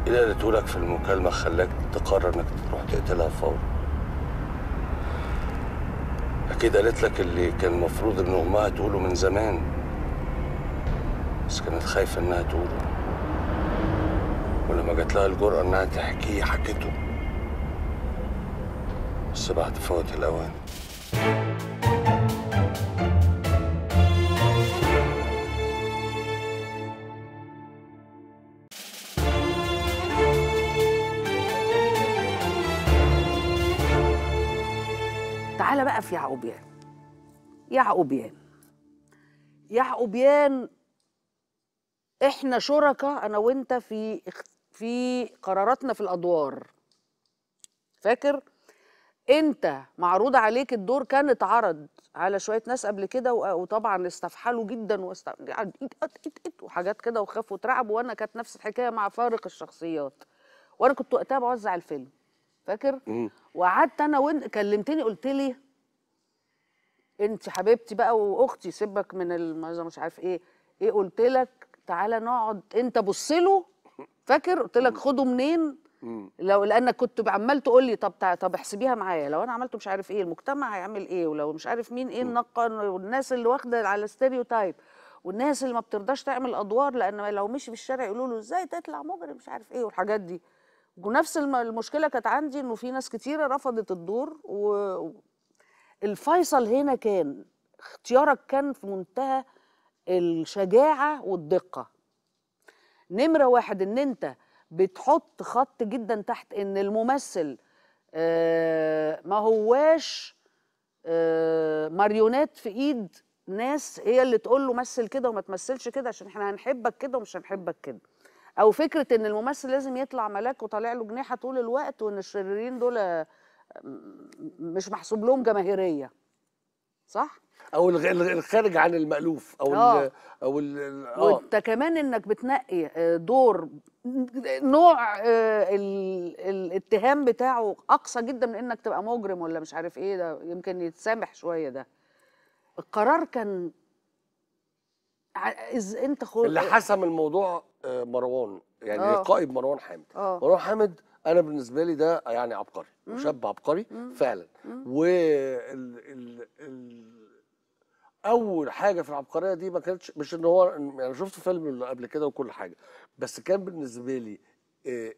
إيه اللي تقولك في المكالمة خلاك تقرر إنك تروح تقتلها فورا أكيد قالت لك اللي كان المفروض إن أمها تقوله من زمان بس كانت خايفة إنها تقوله ولما جات لها الجرأة إنها تحكيه حكته بس بعد فوت الأوان يعقوبيان يعقوبيان يعقوبيان احنا شركاء انا وانت في في قراراتنا في الادوار فاكر انت معروض عليك الدور كان اتعرض على شويه ناس قبل كده وطبعا استفحلوا جدا واست... يعني وحاجات كده وخافوا وترعبوا وانا كانت نفس الحكايه مع فارق الشخصيات وانا كنت وقتها بوزع الفيلم فاكر وقعدت انا وانت كلمتني قلت لي انت حبيبتي بقى واختي سيبك من المز... مش عارف ايه ايه قلت لك تعالى نقعد انت بص له فاكر قلت لك خده منين لو لانك كنت عمال تقول لي طب طب احسبيها معايا لو انا عملته مش عارف ايه المجتمع هيعمل ايه ولو مش عارف مين ايه النقن والناس اللي واخده على ستيريوتايب والناس اللي ما بترضاش تعمل ادوار لان لو مشي في الشارع يقولوا له ازاي تطلع مجرم مش عارف ايه والحاجات دي ونفس المشكله كانت عندي انه في ناس كتيره رفضت الدور و... الفيصل هنا كان اختيارك كان في منتهى الشجاعه والدقه نمره واحد ان انت بتحط خط جدا تحت ان الممثل آه، ما هواش آه، ماريونات في ايد ناس هي اللي تقول له مثل كده وما تمثلش كده عشان احنا هنحبك كده ومش هنحبك كده او فكره ان الممثل لازم يطلع ملاك وطالع له جناحه طول الوقت وان الشريرين دول مش محسوب لهم جماهيريه صح او الخارج عن المالوف او آه. او ال اه وانت كمان انك بتنقي آه، دور نوع آه، الاتهام بتاعه اقصى جدا من انك تبقى مجرم ولا مش عارف ايه ده يمكن يتسامح شويه ده القرار كان إز انت خل... اللي حسم الموضوع آه، مروان يعني آه. قائد مروان حامد آه. مروان حامد انا بالنسبه لي ده يعني عبقري وشاب عبقري فعلا وال اول حاجه في العبقريه دي ما كانتش مش ان هو يعني شفت فيلم قبل كده وكل حاجه بس كان بالنسبه لي آه،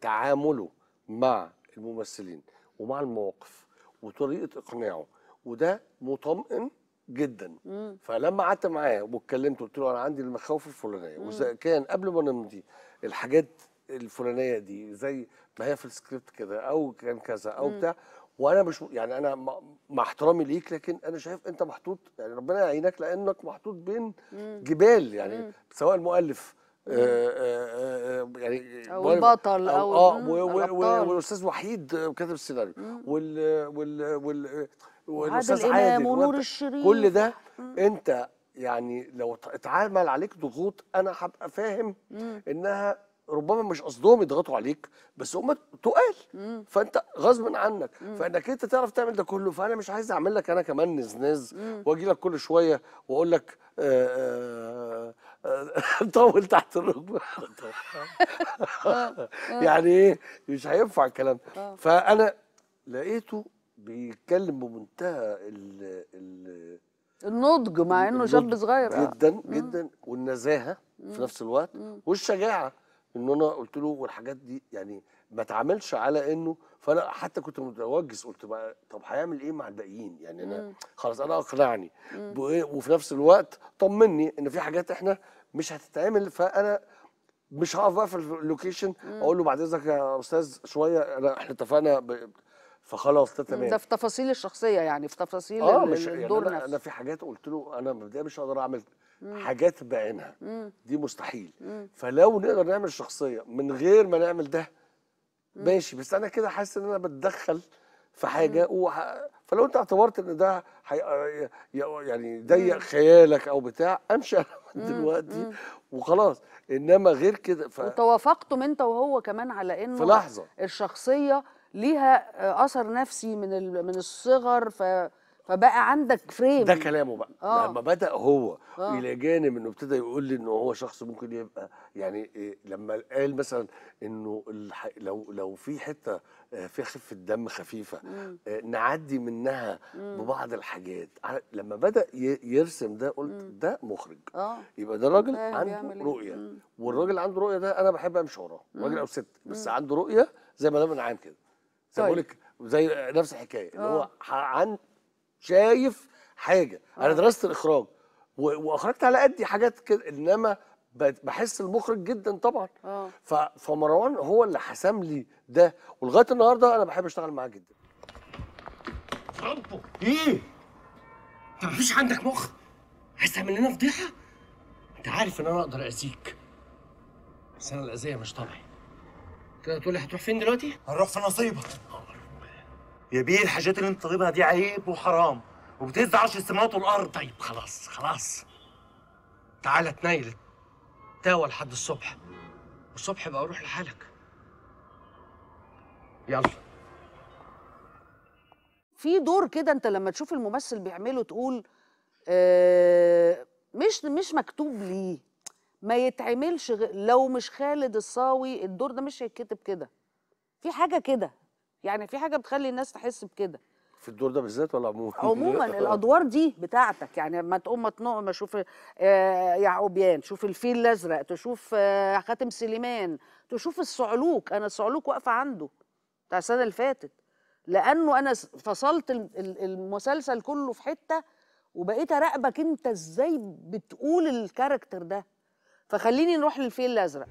تعامله مع الممثلين ومع المواقف وطريقه اقناعه وده مطمئن جدا مم. فلما قعدت معاه واتكلمت قلت له انا عندي المخاوف الفلانيه واذا كان قبل ما نمضي الحاجات الفلانيه دي زي ما هي في السكريبت كده او كان كذا او بتاع وانا مش يعني انا مع احترامي ليك لكن انا شايف انت محطوط يعني ربنا يعينك لانك محطوط بين جبال يعني سواء المؤلف آه، آه، آه، يعني او البطل او, أو اه والاستاذ وحيد كاتب السيناريو وال وال وال والاستاذ عادل ونور الشريف كل ده انت يعني لو اتعمل عليك ضغوط انا هبقى فاهم انها ربما مش قصدهم يضغطوا عليك بس هم تقال فانت غصب عنك مم. فانك انت تعرف تعمل ده كله فانا مش عايز اعمل لك انا كمان نزنز واجي لك كل شويه واقول لك آه، آه، آه، طول تحت الركبه يعني ايه مش هينفع الكلام فانا لقيته بيتكلم بمنتهى ال ال النضج مع انه شاب صغير جدا جدا والنزاهه في نفس الوقت والشجاعه ان انا قلت له والحاجات دي يعني ما اتعاملش على انه فانا حتى كنت متوجس قلت بقى طب هيعمل ايه مع الباقيين يعني انا خلاص انا اقنعني إيه، وفي نفس الوقت طمني ان في حاجات احنا مش هتتعمل فانا مش هقف بقى في اللوكيشن اقول له بعد اذنك يا استاذ شويه انا احنا اتفقنا فخلاص ده تمام ده في تفاصيل الشخصيه يعني في تفاصيل آه مش يعني الدور يعني أنا, نفسه. انا في حاجات قلت له انا مبدئيا مش هقدر اعمل حاجات بعينها دي مستحيل فلو نقدر نعمل شخصيه من غير ما نعمل ده ماشي بس انا كده حاسس ان انا بتدخل في حاجه وح... فلو انت اعتبرت ان ده حي... آه، يعني ضيق خيالك او بتاع امشي انا دلوقتي وخلاص انما غير كده ف... وتوافقتم انت وهو كمان على انه في لحظه الشخصيه ليها آه، اثر نفسي من ال... من الصغر ف فبقى عندك فريم ده كلامه بقى آه. لما بدا هو آه. الى جانب انه ابتدى يقول لي انه هو شخص ممكن يبقى يعني إيه لما قال مثلا انه الح... لو لو في حته آه، فيها خفه دم خفيفه مم. آه، نعدي منها مم. ببعض الحاجات لما بدا يرسم ده قلت مم. ده مخرج آه. يبقى ده راجل عنده إيه. رؤيه مم. والراجل عنده رؤيه ده انا بحب امشي وراه راجل او ست بس مم. عنده رؤيه زي ما انا عام كده زي طيب. بقول لك زي نفس الحكايه اللي هو آه. عن شايف حاجه انا آه. درست الاخراج واخرجت على قدي حاجات كده انما بحس المخرج جدا طبعا أوه. فمروان هو اللي حسم لي ده ولغايه النهارده انا بحب اشتغل معاه جدا ربه ايه انت مفيش عندك مخ عايز تعمل لنا فضيحه انت عارف ان انا اقدر اذيك بس انا الاذيه مش طبعي كده تقول لي هتروح فين دلوقتي هنروح في نصيبك يا بيه الحاجات اللي انت طالبها دي عيب وحرام وبتهز عرش السماوات والارض طيب خلاص خلاص تعالى اتنيل تاوى لحد الصبح والصبح بقى اروح لحالك يلا في دور كده انت لما تشوف الممثل بيعمله تقول آه مش مش مكتوب ليه ما يتعملش لو مش خالد الصاوي الدور ده مش هيتكتب كده في حاجه كده يعني في حاجه بتخلي الناس تحس بكده في الدور ده بالذات ولا عموما عموما آه. الادوار دي بتاعتك يعني ما تقوم تنقم اشوف آه يعقوبيان شوف الفيل الازرق تشوف آه خاتم سليمان تشوف الصعلوك انا الصعلوك واقفه عنده بتاع السنه اللي فاتت لانه انا فصلت المسلسل كله في حته وبقيت اراقبك انت ازاي بتقول الكاركتر ده فخليني نروح للفيل الازرق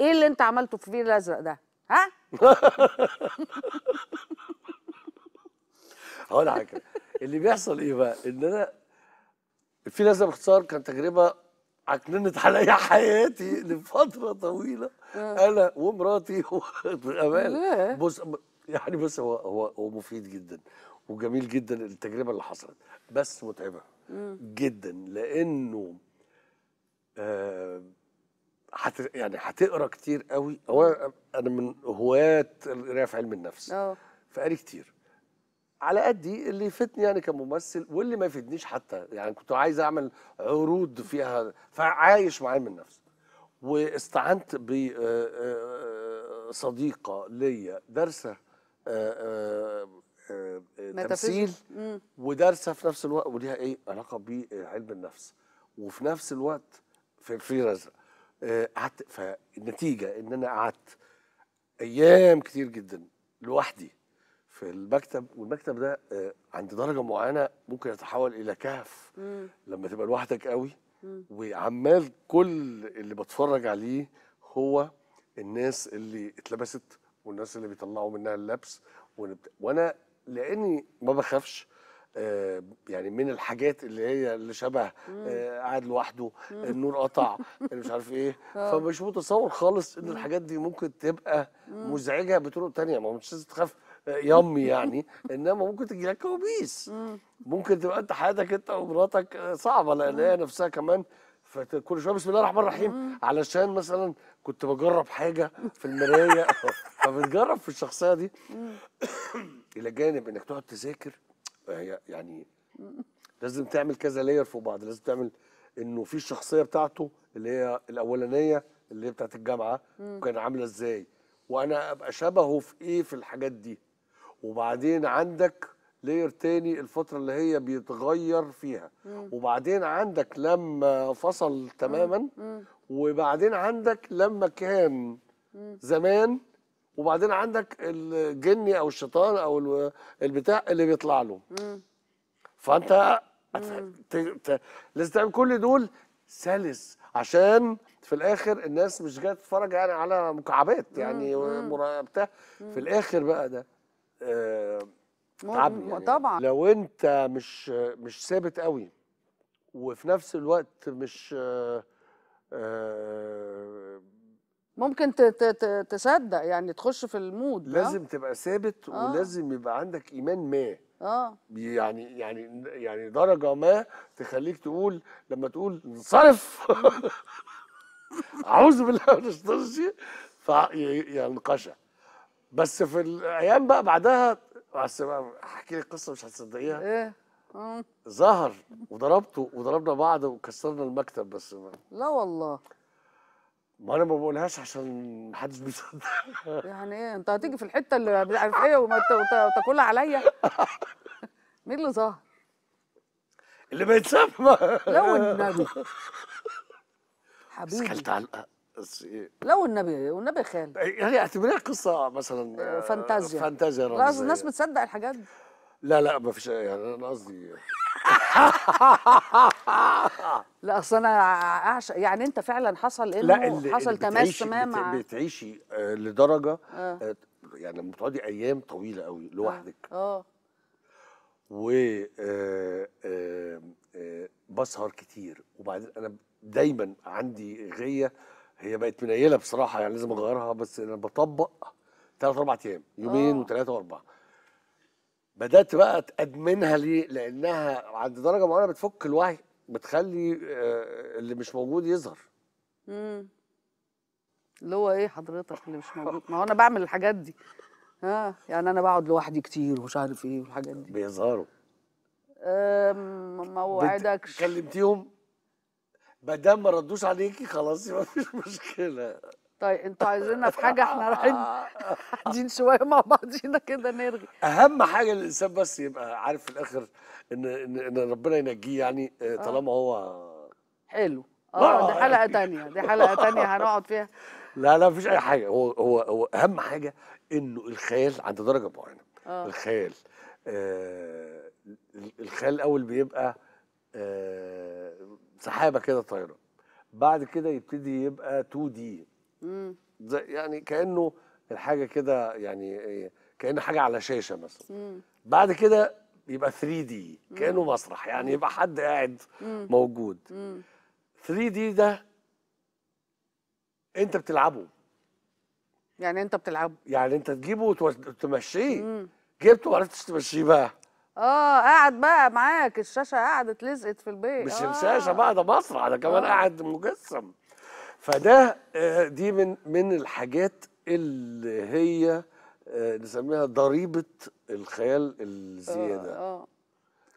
ايه اللي انت عملته في الفيل الازرق ده ها هقول حاجه اللي بيحصل ايه بقى ان انا في لازم باختصار كانت تجربه عكننت عليا حياتي لفتره طويله آه. انا ومراتي وامال بص يعني بص هو هو هو مفيد جدا وجميل جدا التجربه اللي حصلت بس متعبه جدا لانه آه حت يعني هتقرا كتير قوي هو انا من هواة القرايه في علم النفس اه فقاري كتير على قدي اللي يفيدني يعني كممثل واللي ما يفيدنيش حتى يعني كنت عايز اعمل عروض فيها فعايش مع علم النفس واستعنت بصديقه آه، آه، ليا دارسه آه، تمثيل ودارسه في نفس الوقت وليها ايه علاقه بعلم النفس وفي نفس الوقت في في رزق آه، قعدت فالنتيجه ان انا قعدت ايام كتير جدا لوحدي في المكتب والمكتب ده آه، عند درجه معينه ممكن يتحول الى كهف لما تبقى لوحدك قوي وعمال كل اللي بتفرج عليه هو الناس اللي اتلبست والناس اللي بيطلعوا منها اللبس وانا لاني ما بخافش آه، يعني من الحاجات اللي هي اللي شبه آه، قاعد لوحده النور قطع مش عارف ايه آه. فمش متصور خالص ان الحاجات دي ممكن تبقى مزعجه بطرق تانية ما مش لازم تخاف يمي يعني انما ممكن تجي لك كوابيس ممكن تبقى انت حياتك انت ومراتك صعبه لان هي نفسها كمان فكل شويه بسم الله الرحمن الرحيم علشان مثلا كنت بجرب حاجه في المرايه فبتجرب في الشخصيه دي الى جانب انك تقعد تذاكر فهي يعني لازم تعمل كذا لاير فوق بعض لازم تعمل انه في الشخصيه بتاعته اللي هي الاولانيه اللي هي بتاعت الجامعه وكان عامله ازاي وانا ابقى شبهه في ايه في الحاجات دي وبعدين عندك لاير تاني الفترة اللي هي بيتغير فيها مم. وبعدين عندك لما فصل تماما مم. وبعدين عندك لما كان مم. زمان وبعدين عندك الجني او الشيطان او البتاع اللي بيطلع له مم. فانت لازم تعمل كل دول سلس عشان في الاخر الناس مش جايه تتفرج يعني على مكعبات يعني بتاع في الاخر بقى ده آه، تعبني يعني طبعا لو انت مش مش ثابت قوي وفي نفس الوقت مش آه آه ممكن تصدق يعني تخش في المود آه. لازم تبقى ثابت آه. ولازم يبقى عندك ايمان ما اه يعني يعني يعني درجه ما تخليك تقول لما تقول انصرف اعوذ بالله من الشيطان فينقشع بس في الايام بقى بعدها بس بقى احكي لك قصه مش هتصدقيها ايه آه. ظهر وضربته وضربنا بعض وكسرنا المكتب بس لا والله ما انا ما بقولهاش عشان محدش بيصدق يعني ايه انت هتيجي في الحته اللي مش عارف ايه وتاكلها عليا مين اللي ظهر؟ اللي بيتسمى لو النبي حبيبي كلت علقه بس ايه لو النبي والنبي خال إيه، يعني اعتبريها قصه مثلا آه، فانتازيا فانتازيا رمزيه الناس بتصدق الحاجات دي لا لا ما فيش يعني انا قصدي لا اصل انا اعشق يعني انت فعلا حصل انه لا اللي حصل تماس ما مع بتعيشي آه، لدرجه آه. آه يعني بتقعدي ايام طويله قوي آه. لوحدك اه, آه. و آه آه بسهر كتير وبعدين انا دايما عندي غيه هي بقت منيله بصراحه يعني لازم اغيرها بس انا بطبق ثلاث اربع ايام يومين آه. وثلاثه واربعه بدات بقى ادمنها ليه؟ لانها عند درجه معينه بتفك الوعي بتخلي آه، اللي مش موجود يظهر امم اللي هو ايه حضرتك اللي مش موجود ما هو انا بعمل الحاجات دي ها آه، يعني انا بقعد لوحدي كتير ومش عارف ايه والحاجات دي بيظهروا ما كلمتيهم ما دام ما ردوش عليكي خلاص ما فيش مشكله طيب انتوا عايزيننا في حاجه احنا رايحين قاعدين شويه مع بعضينا كده نرغي اهم حاجه الانسان بس يبقى عارف في الاخر ان ان, إن ربنا ينجيه يعني آه، آه. طالما هو حلو اه دي آه، حلقه ثانيه دي حلقه ثانيه هنقعد فيها لا لا مفيش اي حاجه هو هو هو اهم حاجه انه الخيال عند درجه معينه الخيال آه الخيال الاول بيبقى آه سحابه كده طايره بعد كده يبتدي يبقى 2 دي يعني كانه الحاجه كده يعني إيه، كان حاجه على شاشه مثلا بعد كده يبقى 3 دي كانه مسرح يعني يبقى حد قاعد موجود 3 دي ده انت بتلعبه يعني انت بتلعبه يعني انت تجيبه وتمشيه جبته وعرفتش تمشيه بقى اه قاعد بقى معاك الشاشه قعدت لزقت في البيت مش آه. الشاشه بقى ده مسرح ده كمان آه. قاعد مجسم فده آه، دي من من الحاجات اللي هي آه، نسميها ضريبه الخيال الزياده اه, آه.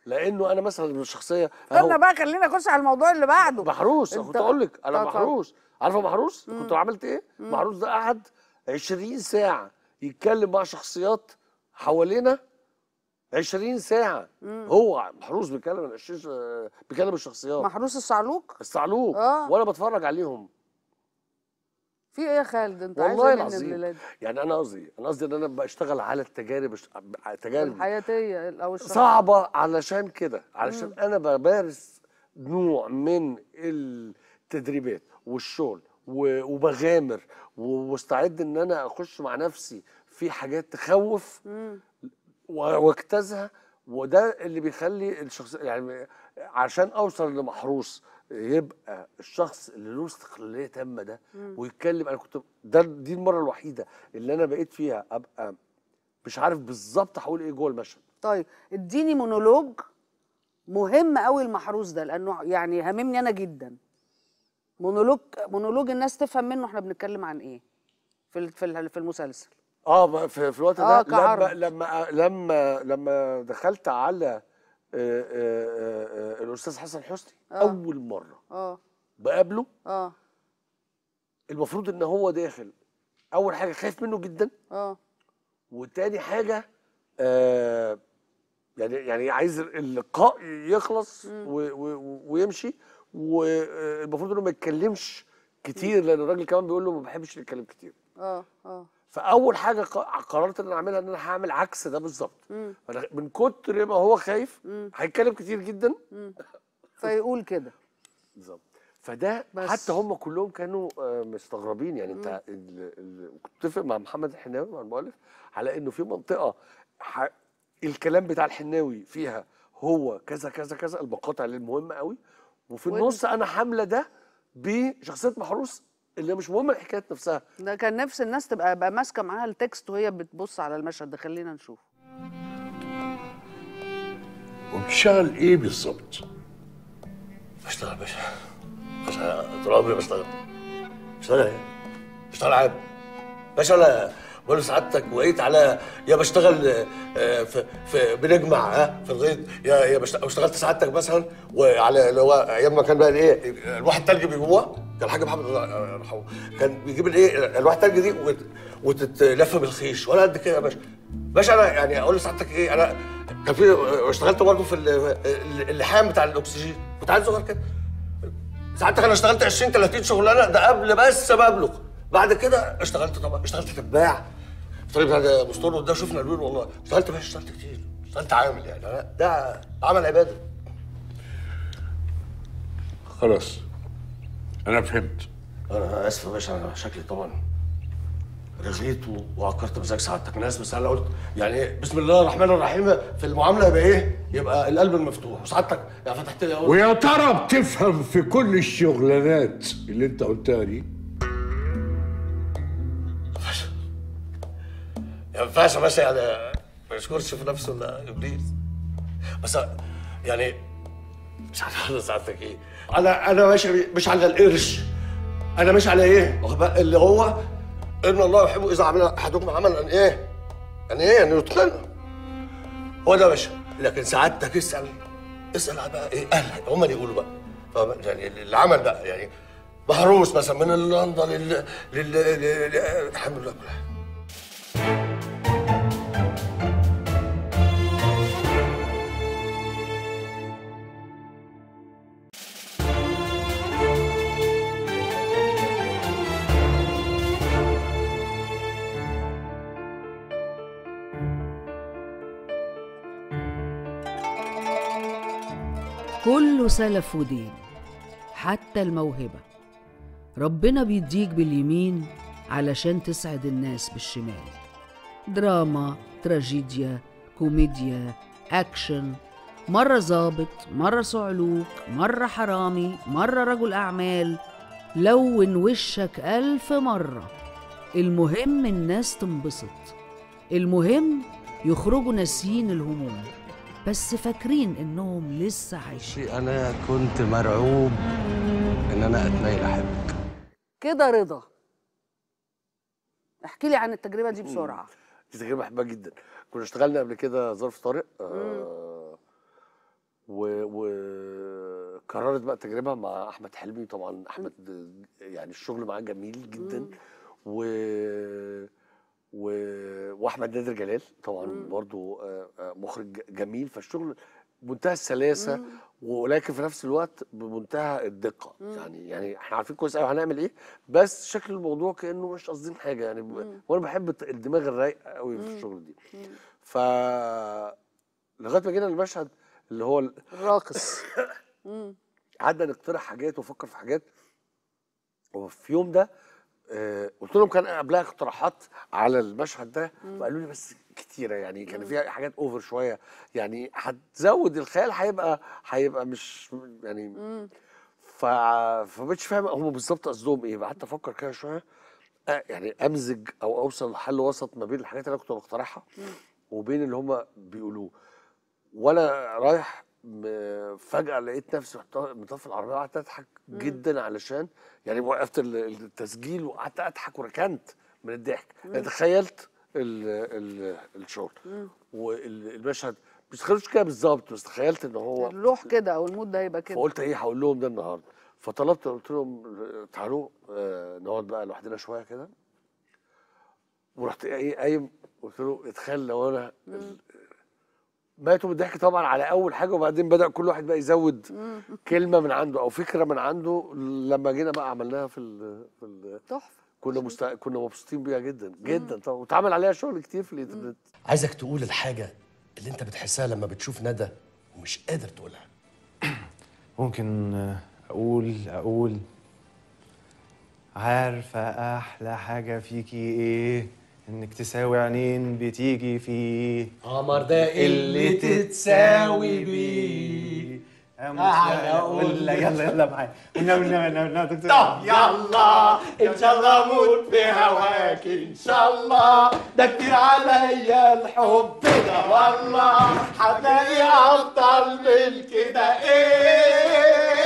لانه انا مثلا الشخصيه استنى بقى خلينا نخش على الموضوع اللي بعده محروس كنت اقول لك انا محروس عارفه محروس كنت عملت ايه محروس ده قعد 20 ساعه يتكلم مع شخصيات حوالينا 20 ساعة مم. هو محروس بيتكلم بيتكلم الشخصيات محروس الصعلوك الصعلوك آه. وانا بتفرج عليهم في ايه يا خالد انت والله إيه العظيم يعني انا قصدي انا قصدي ان انا بشتغل على التجارب تجارب الحياتيه او الشخص. صعبه علشان كده علشان مم. انا بمارس نوع من التدريبات والشغل وبغامر واستعد ان انا اخش مع نفسي في حاجات تخوف واجتازها وده اللي بيخلي الشخص يعني عشان اوصل لمحروس يبقى الشخص اللي له استقلاليه تامه ده ويتكلم انا كنت ده دي المره الوحيده اللي انا بقيت فيها ابقى مش عارف بالظبط هقول ايه جوه المشهد طيب اديني مونولوج مهم قوي المحروس ده لانه يعني هاممني انا جدا مونولوج مونولوج الناس تفهم منه احنا بنتكلم عن ايه في في المسلسل اه في, في الوقت ده آه لما لما لما لما دخلت على آه، آه، آه، الاستاذ حسن حسني اول مره اه بقابله اه المفروض ان هو داخل اول حاجه خايف منه جدا اه وتاني حاجه آه يعني يعني عايز اللقاء يخلص و و ويمشي والمفروض انه ما يتكلمش كتير لان الراجل كمان بيقول له ما بحبش نتكلم كتير اه اه فاول حاجه قررت ان انا اعملها ان انا هعمل عكس ده بالظبط فانا من كتر ما هو خايف هيتكلم كتير جدا فيقول كده بالظبط فده بس. حتى هم كلهم كانوا آه، مستغربين يعني انت اتفق مع محمد الحناوي مع المؤلف على انه في منطقه ح... الكلام بتاع الحناوي فيها هو كذا كذا كذا المقاطع اللي قوي وفي النص انا حامله ده بشخصيه محروس اللي مش مهم الحكايات نفسها ده كان نفس الناس تبقى بقى ماسكه معاها التكست وهي بتبص على المشهد ده خلينا نشوف وبتشتغل ايه بالظبط؟ بشتغل باشا باشا طول عمري بشتغل بشتغل ايه؟ بشتغل عادي باشا انا بقول لسعادتك وقيت على يا بشتغل آه، في في بنجمع ها في الغيط يا يا بشتغل اشتغلت سعادتك مثلا وعلى اللي هو ايام ما كان بقى ايه الواحد تلج بيجوه كان الحاج محمد الله يرحمه كان بيجيب الايه الواحد تلج دي وتتلف بالخيش ولا قد كده يا باشا باشا انا يعني اقول لسعادتك ايه انا كان في اشتغلت برضه في اللحام بتاع الاكسجين كنت عايز صغير كده سعادتك انا اشتغلت 20 30 شغلانه ده قبل بس ما ابلغ بعد كده اشتغلت طبعا اشتغلت تباع الطريق بتاع مستور وده شفنا الويل والله اشتغلت باشا اشتغلت كتير اشتغلت عامل يعني ده عمل عباده خلاص انا فهمت انا اسف يا باشا انا شكلي طبعا رغيت وعكرت مزاج سعادتك انا اسف بس انا قلت يعني ايه بسم الله الرحمن الرحيم في المعامله يبقى ايه؟ يبقى القلب المفتوح وسعادتك يعني فتحت لي ويا ترى بتفهم في كل الشغلانات اللي انت قلتها دي؟ ما ينفعش يا باشا يعني ما يشكرش في نفسه الا ابليس بس يعني مش عارف سعادتك ايه انا انا ماشي مش على القرش انا ماشي على ايه؟ اللي هو ان الله يحبه اذا عمل احدكم عملا ان ايه؟ ان ايه؟ ان يتقنه هو ده يا باشا لكن سعادتك اسال اسال بقى ايه اهل هم اللي يقولوا بقى يعني العمل بقى يعني مهروس مثلا من اللندن لل لل الحمد لله كلها قالوا سلف ودين حتى الموهبة ربنا بيديك باليمين علشان تسعد الناس بالشمال دراما تراجيديا كوميديا أكشن مرة ظابط مرة صعلوك مرة حرامي مرة رجل أعمال لون وشك ألف مرة المهم الناس تنبسط المهم يخرجوا ناسيين الهموم بس فاكرين انهم لسه عايشين انا كنت مرعوب ان انا اتنايل احبك كده رضا احكي لي عن التجربه دي بسرعه دي تجربه بحبها جدا كنا اشتغلنا قبل كده ظرف طارق آه وقررت بقى التجربه مع احمد حلمي طبعا احمد يعني الشغل معاه جميل جدا مم. و واحمد نادر جلال طبعا مم. برضو آه، آه، مخرج جميل فالشغل بمنتهى السلاسه ولكن في نفس الوقت بمنتهى الدقه مم. يعني يعني احنا عارفين كويس قوي هنعمل ايه بس شكل الموضوع كانه مش قاصدين حاجه يعني وانا بحب الدماغ الرايقه قوي في الشغل دي ف لغايه ما جينا المشهد اللي هو الراقص قعدنا نقترح حاجات وفكر في حاجات وفي يوم ده آه، قلت لهم كان قبلها اقتراحات على المشهد ده فقالوا لي بس كتيره يعني كان فيها حاجات اوفر شويه يعني هتزود الخيال هيبقى هيبقى مش يعني ف فمش فاهم هم بالظبط قصدهم ايه قعدت افكر كده شويه آه، يعني امزج او اوصل لحل وسط ما بين الحاجات اللي انا كنت بقترحها وبين اللي هم بيقولوه وانا رايح فجأة لقيت نفسي مطفي العربية وقعدت أضحك جدا علشان يعني وقفت التسجيل وقعدت أضحك وركنت من الضحك يعني تخيلت الشغل والمشهد مش كده بالظبط بس تخيلت إن هو الروح كده أو المود ده هيبقى كده فقلت إيه هقول لهم ده النهاردة فطلبت قلت لهم تعالوا آه نقعد بقى لوحدنا شوية كده ورحت ايه قايم قلت له اتخيل لو انا ماتوا بالضحك طبعا على اول حاجه وبعدين بدا كل واحد بقى يزود كلمه من عنده او فكره من عنده لما جينا بقى عملناها في الـ في الـ تحفه كنا مست... كنا مبسوطين بيها جدا جدا طبعا واتعمل عليها شغل كتير في الانترنت عايزك تقول الحاجه اللي انت بتحسها لما بتشوف ندى ومش قادر تقولها ممكن اقول اقول عارفه احلى حاجه فيكي ايه انك تساوي عينين بتيجي فيه قمر ده اللي تتساوي بيه انا اقول لك يلا يلا معايا والنبي النبي النبي دكتور طب يلا ان شاء الله اموت في هواك ان شاء الله ده كتير عليا الحب ده والله هتلاقي إيه افضل من كده ايه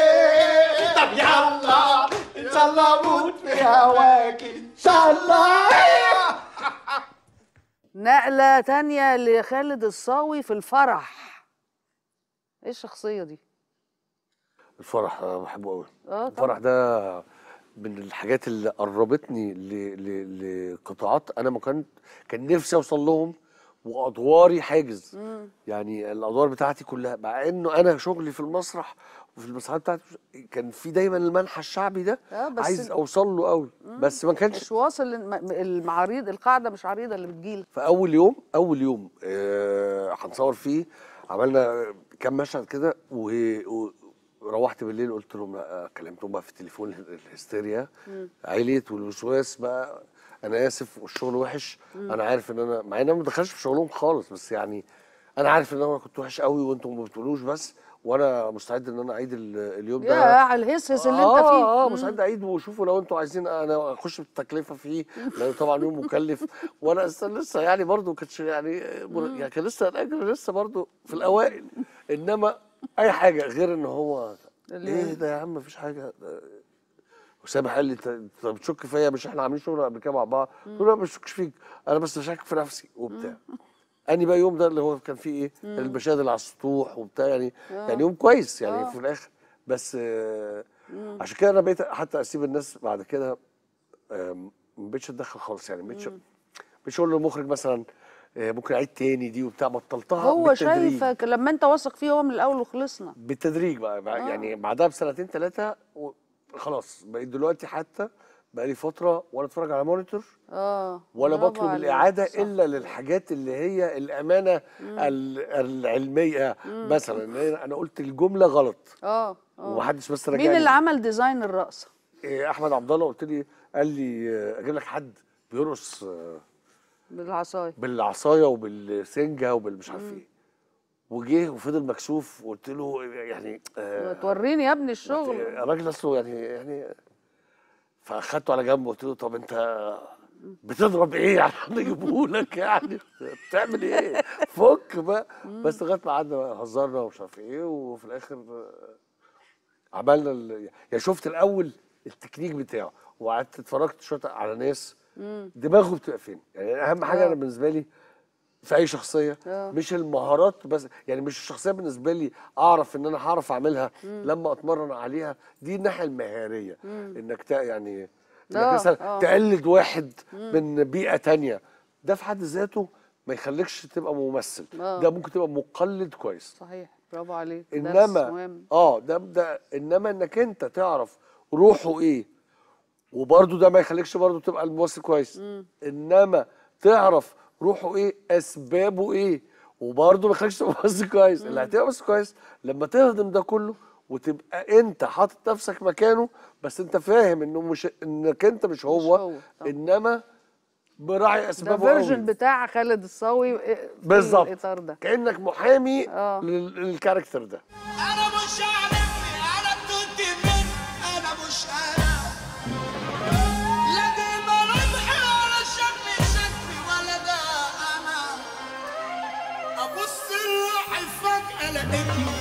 طب يلا ان شاء الله اموت في هواك ان شاء الله نقلة تانية لخالد الصاوي في الفرح ايه الشخصية دي؟ الفرح آه، بحبه قوي آه الفرح ده من الحاجات اللي قربتني لقطاعات انا ما كنت كان نفسي اوصل لهم وادواري حاجز مم. يعني الادوار بتاعتي كلها مع انه انا شغلي في المسرح وفي المسرحيات بتاعتي كان في دايما المنحى الشعبي ده آه بس عايز اوصل له قوي بس ما كانش مش واصل المعاريض القاعده مش عريضه اللي بتجيلك فاول يوم اول يوم آه، هنصور آه فيه عملنا كام مشهد كده وروحت بالليل قلت لهم لا كلمتهم بقى في التليفون الهستيريا عيلت والوسواس بقى انا اسف والشغل وحش مم. انا عارف ان انا مع ان انا ما دخلش في شغلهم خالص بس يعني انا عارف ان انا كنت وحش قوي وانتم ما بتقولوش بس وانا مستعد ان انا اعيد اليوم ده يا على الهس هس اللي آه انت فيه اه اه مستعد اعيد وشوفوا لو انتوا عايزين انا اخش بالتكلفه فيه لانه طبعا يوم مكلف وانا لسه يعني برضو كانتش يعني يعني كان لسه الاجر لسه برضو في الاوائل انما اي حاجه غير ان هو ايه ده يا عم مفيش حاجه وسامح قال لي انت بتشك فيا مش احنا عاملين شغل قبل كده مع بعض قلت له ما بشكش فيك انا بس بشك في نفسي وبتاع اني بقى يوم ده اللي هو كان فيه ايه المشاهد اللي على السطوح وبتاع يعني أوه. يعني يوم كويس يعني أوه. في الاخر بس آه عشان كده انا بقيت حتى اسيب الناس بعد كده ما بقتش اتدخل خالص يعني ما بقتش اقول للمخرج مثلا آه، ممكن اعيد تاني دي وبتاع بطلتها هو بالتدريج. شايفك لما انت واثق فيه هو من الاول وخلصنا بالتدريج بقى آه. يعني بعدها بسنتين ثلاثه خلاص بقيت دلوقتي حتى بقالي فتره ولا اتفرج على مونيتور اه ولا بطلب الاعاده صح. الا للحاجات اللي هي الامانه مم. العلميه مم. مثلا انا قلت الجمله غلط اه, آه. ومحدش بس رجعني مين اللي عمل ديزاين الرقصه؟ إيه احمد عبد الله قلت لي قال لي اجيب لك حد بيرقص آه، بالعصايه بالعصايه وبالسنجه وبالمش عارف ايه وجه وفضل مكسوف وقلت له يعني آه توريني يا ابني الشغل الراجل اصله يعني يعني فاخدته على جنب قلت له طب انت بتضرب ايه عشان يجيبوه لك يعني بتعمل ايه فك بقى بس لغايه ما قعدنا هزرنا ومش عارف ايه وفي الاخر عملنا ال... يعني شفت الاول التكنيك بتاعه وقعدت اتفرجت شويه على ناس دماغه بتبقى فين يعني اهم حاجه انا آه. بالنسبه لي في اي شخصيه أوه. مش المهارات بس يعني مش الشخصيه بالنسبه لي اعرف ان انا هعرف اعملها مم. لما اتمرن عليها دي الناحيه المهاريه مم. انك تق... يعني انك آه، مثلا آه. تقلد واحد مم. من بيئه تانية ده في حد ذاته ما يخليكش تبقى ممثل أوه. ده ممكن تبقى مقلد كويس صحيح برافو عليك انما اه ده ده انما انك انت تعرف روحه ايه وبرده ده ما يخليكش برده تبقى الممثل كويس مم. انما تعرف روحه ايه اسبابه ايه وبرضه ما يخليكش تبقى بص كويس اللي هتبقى بص كويس لما تهضم ده كله وتبقى انت حاطط نفسك مكانه بس انت فاهم انه مش انك انت مش هو, مش هو. انما براعي اسبابه ده الفيرجن بتاع خالد الصاوي إيه، بالظبط كانك محامي آه. للكاركتر ده make you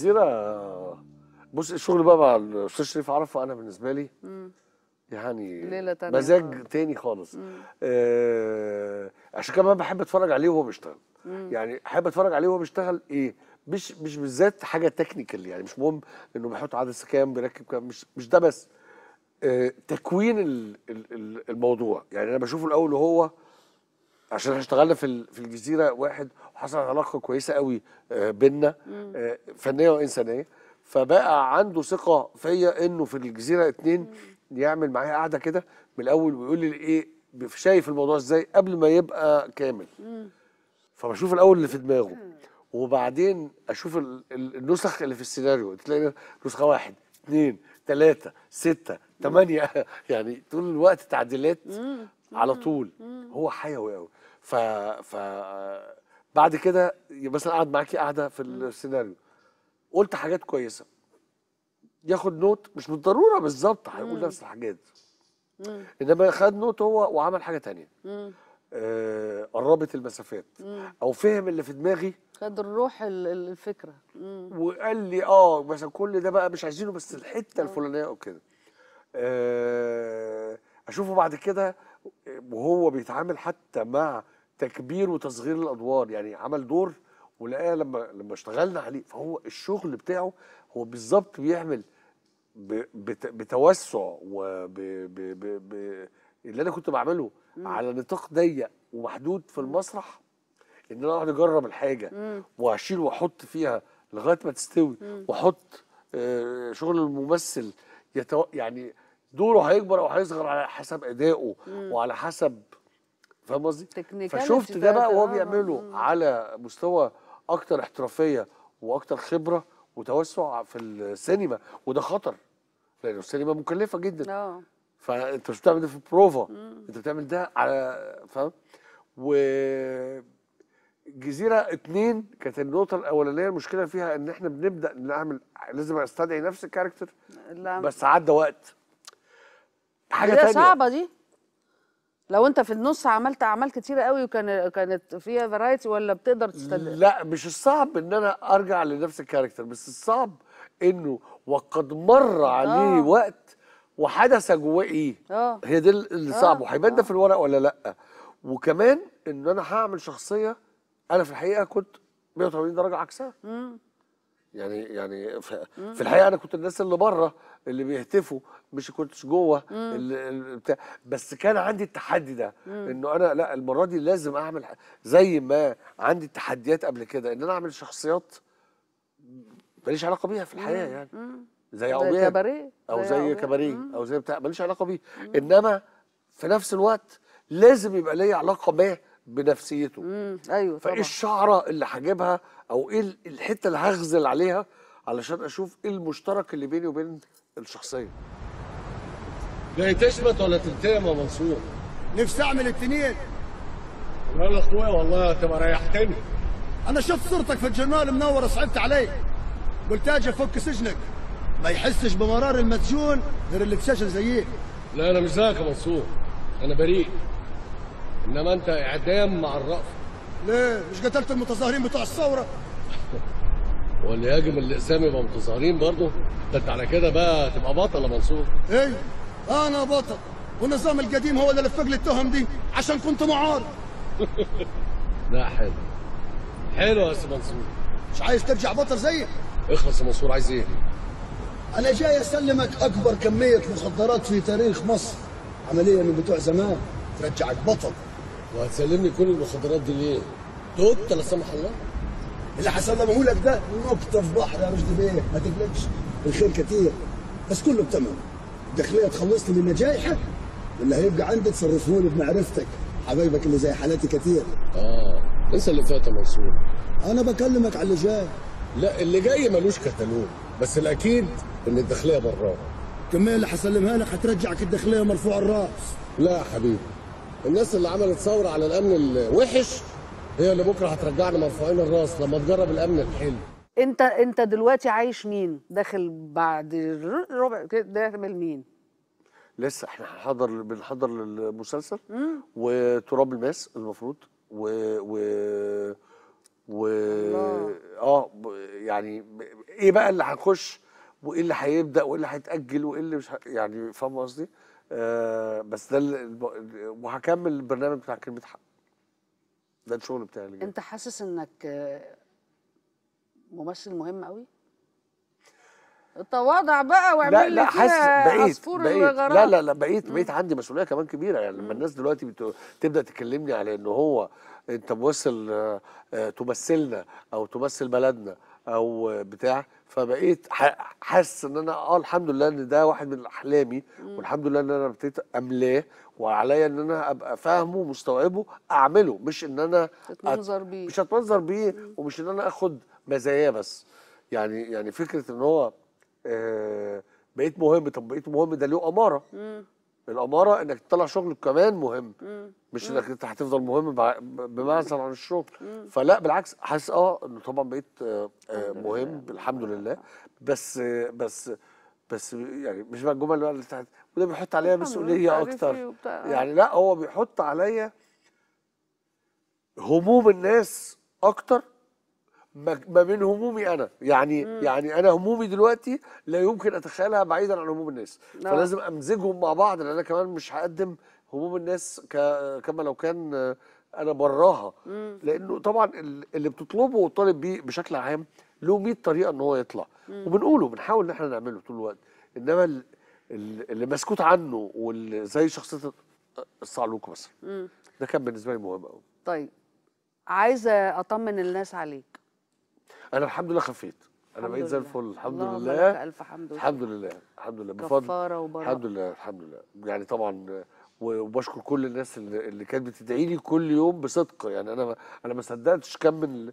الجزيره بص شغل مع الاستاذ شريف عرفه انا بالنسبه لي مم. يعني ليلة تانية مزاج تاني خالص آه عشان كمان بحب اتفرج عليه وهو بيشتغل يعني احب اتفرج عليه وهو بيشتغل ايه مش مش بالذات حاجه تكنيكال يعني مش مهم انه بيحط عدسه كام بيركب كام مش مش ده بس آه تكوين الـ الـ الموضوع يعني انا بشوفه الاول وهو عشان احنا اشتغلنا في في الجزيره واحد وحصل علاقه كويسه قوي آه، بينا آه، فنيه وانسانيه فبقى عنده ثقه فيا انه في الجزيره اتنين يعمل معايا قعده كده من الاول ويقول لي ايه شايف الموضوع ازاي قبل ما يبقى كامل فبشوف الاول اللي في دماغه وبعدين اشوف النسخ اللي في السيناريو تلاقي نسخه واحد اثنين ثلاثه سته ثمانيه يعني طول الوقت تعديلات على طول هو حيوي قوي ف ف بعد كده مثلا قعد معاكي قاعده في السيناريو قلت حاجات كويسه ياخد نوت مش بالضروره بالظبط هيقول نفس الحاجات مم. انما خد نوت هو وعمل حاجه ثانيه آه قربت المسافات مم. او فهم اللي في دماغي خد الروح الفكره مم. وقال لي اه مثلا كل ده بقى مش عايزينه بس الحته الفلانيه وكده آه اشوفه بعد كده وهو بيتعامل حتى مع تكبير وتصغير الادوار يعني عمل دور ولقاه لما لما اشتغلنا عليه فهو الشغل بتاعه هو بالظبط بيعمل بتوسع وب اللي انا كنت بعمله مم. على نطاق ضيق ومحدود في المسرح ان انا اقعد اجرب الحاجه واشيل واحط فيها لغايه ما تستوي واحط آه، شغل الممثل يتو... يعني دوره هيكبر او هيصغر على حسب ادائه وعلى حسب فاهم قصدي؟ فشفت ده بقى وهو بيعمله مم. على مستوى اكتر احترافيه واكتر خبره وتوسع في السينما وده خطر لان السينما مكلفه جدا اه فانت مش بتعمل ده في بروفا مم. انت بتعمل ده على فاهم؟ و جزيرة اتنين كانت النقطة الأولانية المشكلة فيها إن إحنا بنبدأ نعمل لازم أستدعي نفس الكاركتر بس عدى وقت حاجه تانية صعبه دي لو انت في النص عملت اعمال كتيره قوي وكان كانت فيها فرايتي ولا بتقدر تستدعي لا مش الصعب ان انا ارجع لنفس الكاركتر بس الصعب انه وقد مر آه. عليه آه. وقت وحدث جواه ايه آه. هي دي اللي آه. هيبان وهيبان ده آه. في الورق ولا لا وكمان ان انا هعمل شخصيه انا في الحقيقه كنت 180 درجه عكسها يعني يعني في الحقيقه انا كنت الناس اللي بره اللي بيهتفوا مش كنتش جوه بس كان عندي التحدي ده انه انا لا المره دي لازم اعمل زي ما عندي التحديات قبل كده ان انا اعمل شخصيات ماليش علاقه بيها في الحياه يعني زي عميان كباريه او زي كباريه او زي بتاع ماليش علاقه بيه انما في نفس الوقت لازم يبقى ليا علاقه بيه بنفسيته مم. ايوه طبعا فايه الشعره اللي هجيبها او ايه الحته اللي هغزل عليها علشان اشوف ايه المشترك اللي بيني وبين الشخصيه جاي تشبت ولا تلتئم يا منصور؟ نفسي اعمل التنين لا يا اخويا والله تبقى ريحتني انا شفت صورتك في الجرنال منور صعبت علي قلت اجي افك سجنك ما يحسش بمرار المسجون غير اللي في سجن زيك لا انا مش زيك يا منصور انا بريء انما انت اعدام مع الرأف ليه مش قتلت المتظاهرين بتوع الثوره واللي يهاجم الاقسام يبقى متظاهرين برضه ده انت على كده بقى تبقى بطل يا منصور ايه انا بطل والنظام القديم هو اللي لفق لي التهم دي عشان كنت معارض لا حلو حلو يا سي منصور مش عايز ترجع بطل زيك اخلص يا منصور عايز ايه انا جاي اسلمك اكبر كميه مخدرات في تاريخ مصر عمليه من بتوع زمان ترجعك بطل وهتسلمني كل المخدرات دي ليه؟ توت لا سمح الله اللي هسلمه لك ده نقطه في بحر يا رشدي بيه ما تقلقش الخير كتير بس كله بتمام الداخليه تخلصني من جايحه اللي هيبقى عندي تصرفهولي بمعرفتك حبايبك اللي زي حالاتي كتير اه انسى اللي فات يا منصور انا بكلمك على اللي جاي لا اللي جاي ملوش كتالوج بس الاكيد ان الداخليه براها الكميه اللي هسلمها لك هترجعك الداخليه مرفوع الراس لا يا حبيبي الناس اللي عملت ثوره على الامن الوحش هي اللي بكره هترجعنا مرفوعين الراس لما تجرب الامن الحلو انت انت دلوقتي عايش مين داخل بعد ربع كده داخل مين لسه احنا هنحضر بنحضر المسلسل وتراب الماس المفروض و و و الله. اه يعني ايه بقى اللي هنخش وايه اللي هيبدا وايه اللي هيتاجل وايه اللي مش ه... يعني فاهم قصدي؟ آه بس ده وهكمل البرنامج بتاع كلمه حق ده الشغل بتاعي اللي انت حاسس انك آه، ممثل مهم قوي تواضع بقى واعمل لي حاسس بقيت بقيت لا لا لا بقيت بقيت عندي مسؤوليه كمان كبيره يعني لما الناس دلوقتي بتبدا تبدا تكلمني على ان هو انت ممثل آه، آه، تمثلنا او تمثل بلدنا او بتاع فبقيت حاسس ان انا اه الحمد لله ان ده واحد من احلامي والحمد لله ان انا ابتديت املاه وعليا ان انا ابقى فاهمه ومستوعبه اعمله مش ان انا اتمنظر بيه مش اتمنظر بيه ومش ان انا اخد مزاياه بس يعني يعني فكره ان هو آه بقيت مهم طب بقيت مهم ده له اماره الاماره انك تطلع شغل كمان مهم مم. مش مم. انك انت هتفضل مهم بمعزل عن الشغل مم. فلا بالعكس حاسس اه انه طبعا بقيت آه, آه، مهم الحمد لله بس بس بس يعني مش بقى الجمل بقى اللي تحت وده بيحط عليا مسؤوليه اكتر آه. يعني لا هو بيحط عليا هموم الناس اكتر ما بين همومي انا يعني مم. يعني انا همومي دلوقتي لا يمكن اتخيلها بعيدا عن هموم الناس نعم. فلازم امزجهم مع بعض لان انا كمان مش هقدم هموم الناس كما لو كان انا براها مم. لانه طبعا اللي بتطلبه وطالب بيه بشكل عام له 100 طريقه ان هو يطلع مم. وبنقوله بنحاول ان احنا نعمله طول الوقت انما اللي مسكوت عنه واللي زي شخصيه الصعلوك مثلا ده كان بالنسبه لي مهم قوي طيب عايزه اطمن الناس عليك انا الحمد لله خفيت انا بقيت زي الفل الحمد لله الله الف حمد الحمد لله الحمد لله بفضل كفاره وبركه الحمد لله الحمد لله يعني طبعا وبشكر كل الناس اللي كانت بتدعي لي كل يوم بصدق يعني انا انا ما صدقتش كم من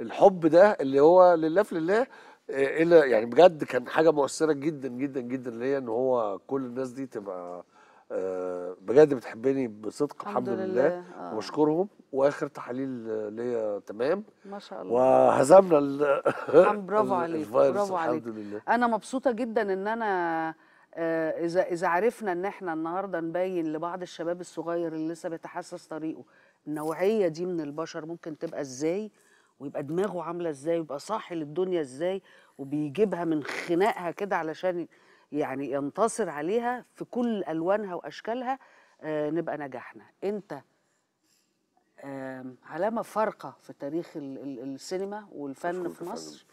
الحب ده اللي هو لله في لله الا يعني بجد كان حاجه مؤثره جدا جدا جدا ليا ان هو كل الناس دي تبقى آه، بجد بتحبني بصدق الحمد, الحمد لله, لله. آه. واشكرهم واخر تحاليل ليا تمام ما شاء الله وهزمنا ال برافو عليك برافو عليك لله انا مبسوطه جدا ان انا آه، اذا اذا عرفنا ان احنا النهارده نبين لبعض الشباب الصغير اللي لسه بيتحسس طريقه النوعيه دي من البشر ممكن تبقى ازاي ويبقى دماغه عامله ازاي ويبقى صاحي للدنيا ازاي وبيجيبها من خناقها كده علشان يعني ينتصر عليها في كل الوانها واشكالها آه، نبقى نجحنا انت علامه فارقه في تاريخ السينما والفن في مصر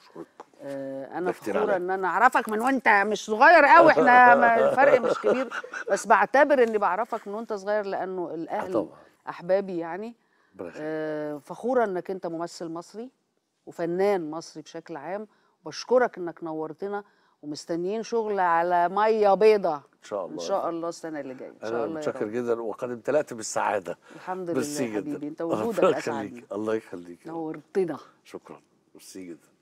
آه، انا فخوره ان انا اعرفك من وانت مش صغير قوي احنا الفرق مش كبير بس بعتبر اني بعرفك من وانت صغير لانه الاهل آه، احبابي يعني فخوره انك انت ممثل مصري وفنان مصري بشكل عام بشكرك انك نورتنا ومستنيين شغل على ميه بيضه ان شاء الله ان شاء الله السنه اللي جايه ان شاء الله متشكر جدا وقد امتلأت بالسعاده الحمد لله حبيبي انت وجودك اسعدني الله يخليك الله يخليك نورتنا شكرا ميرسي جدا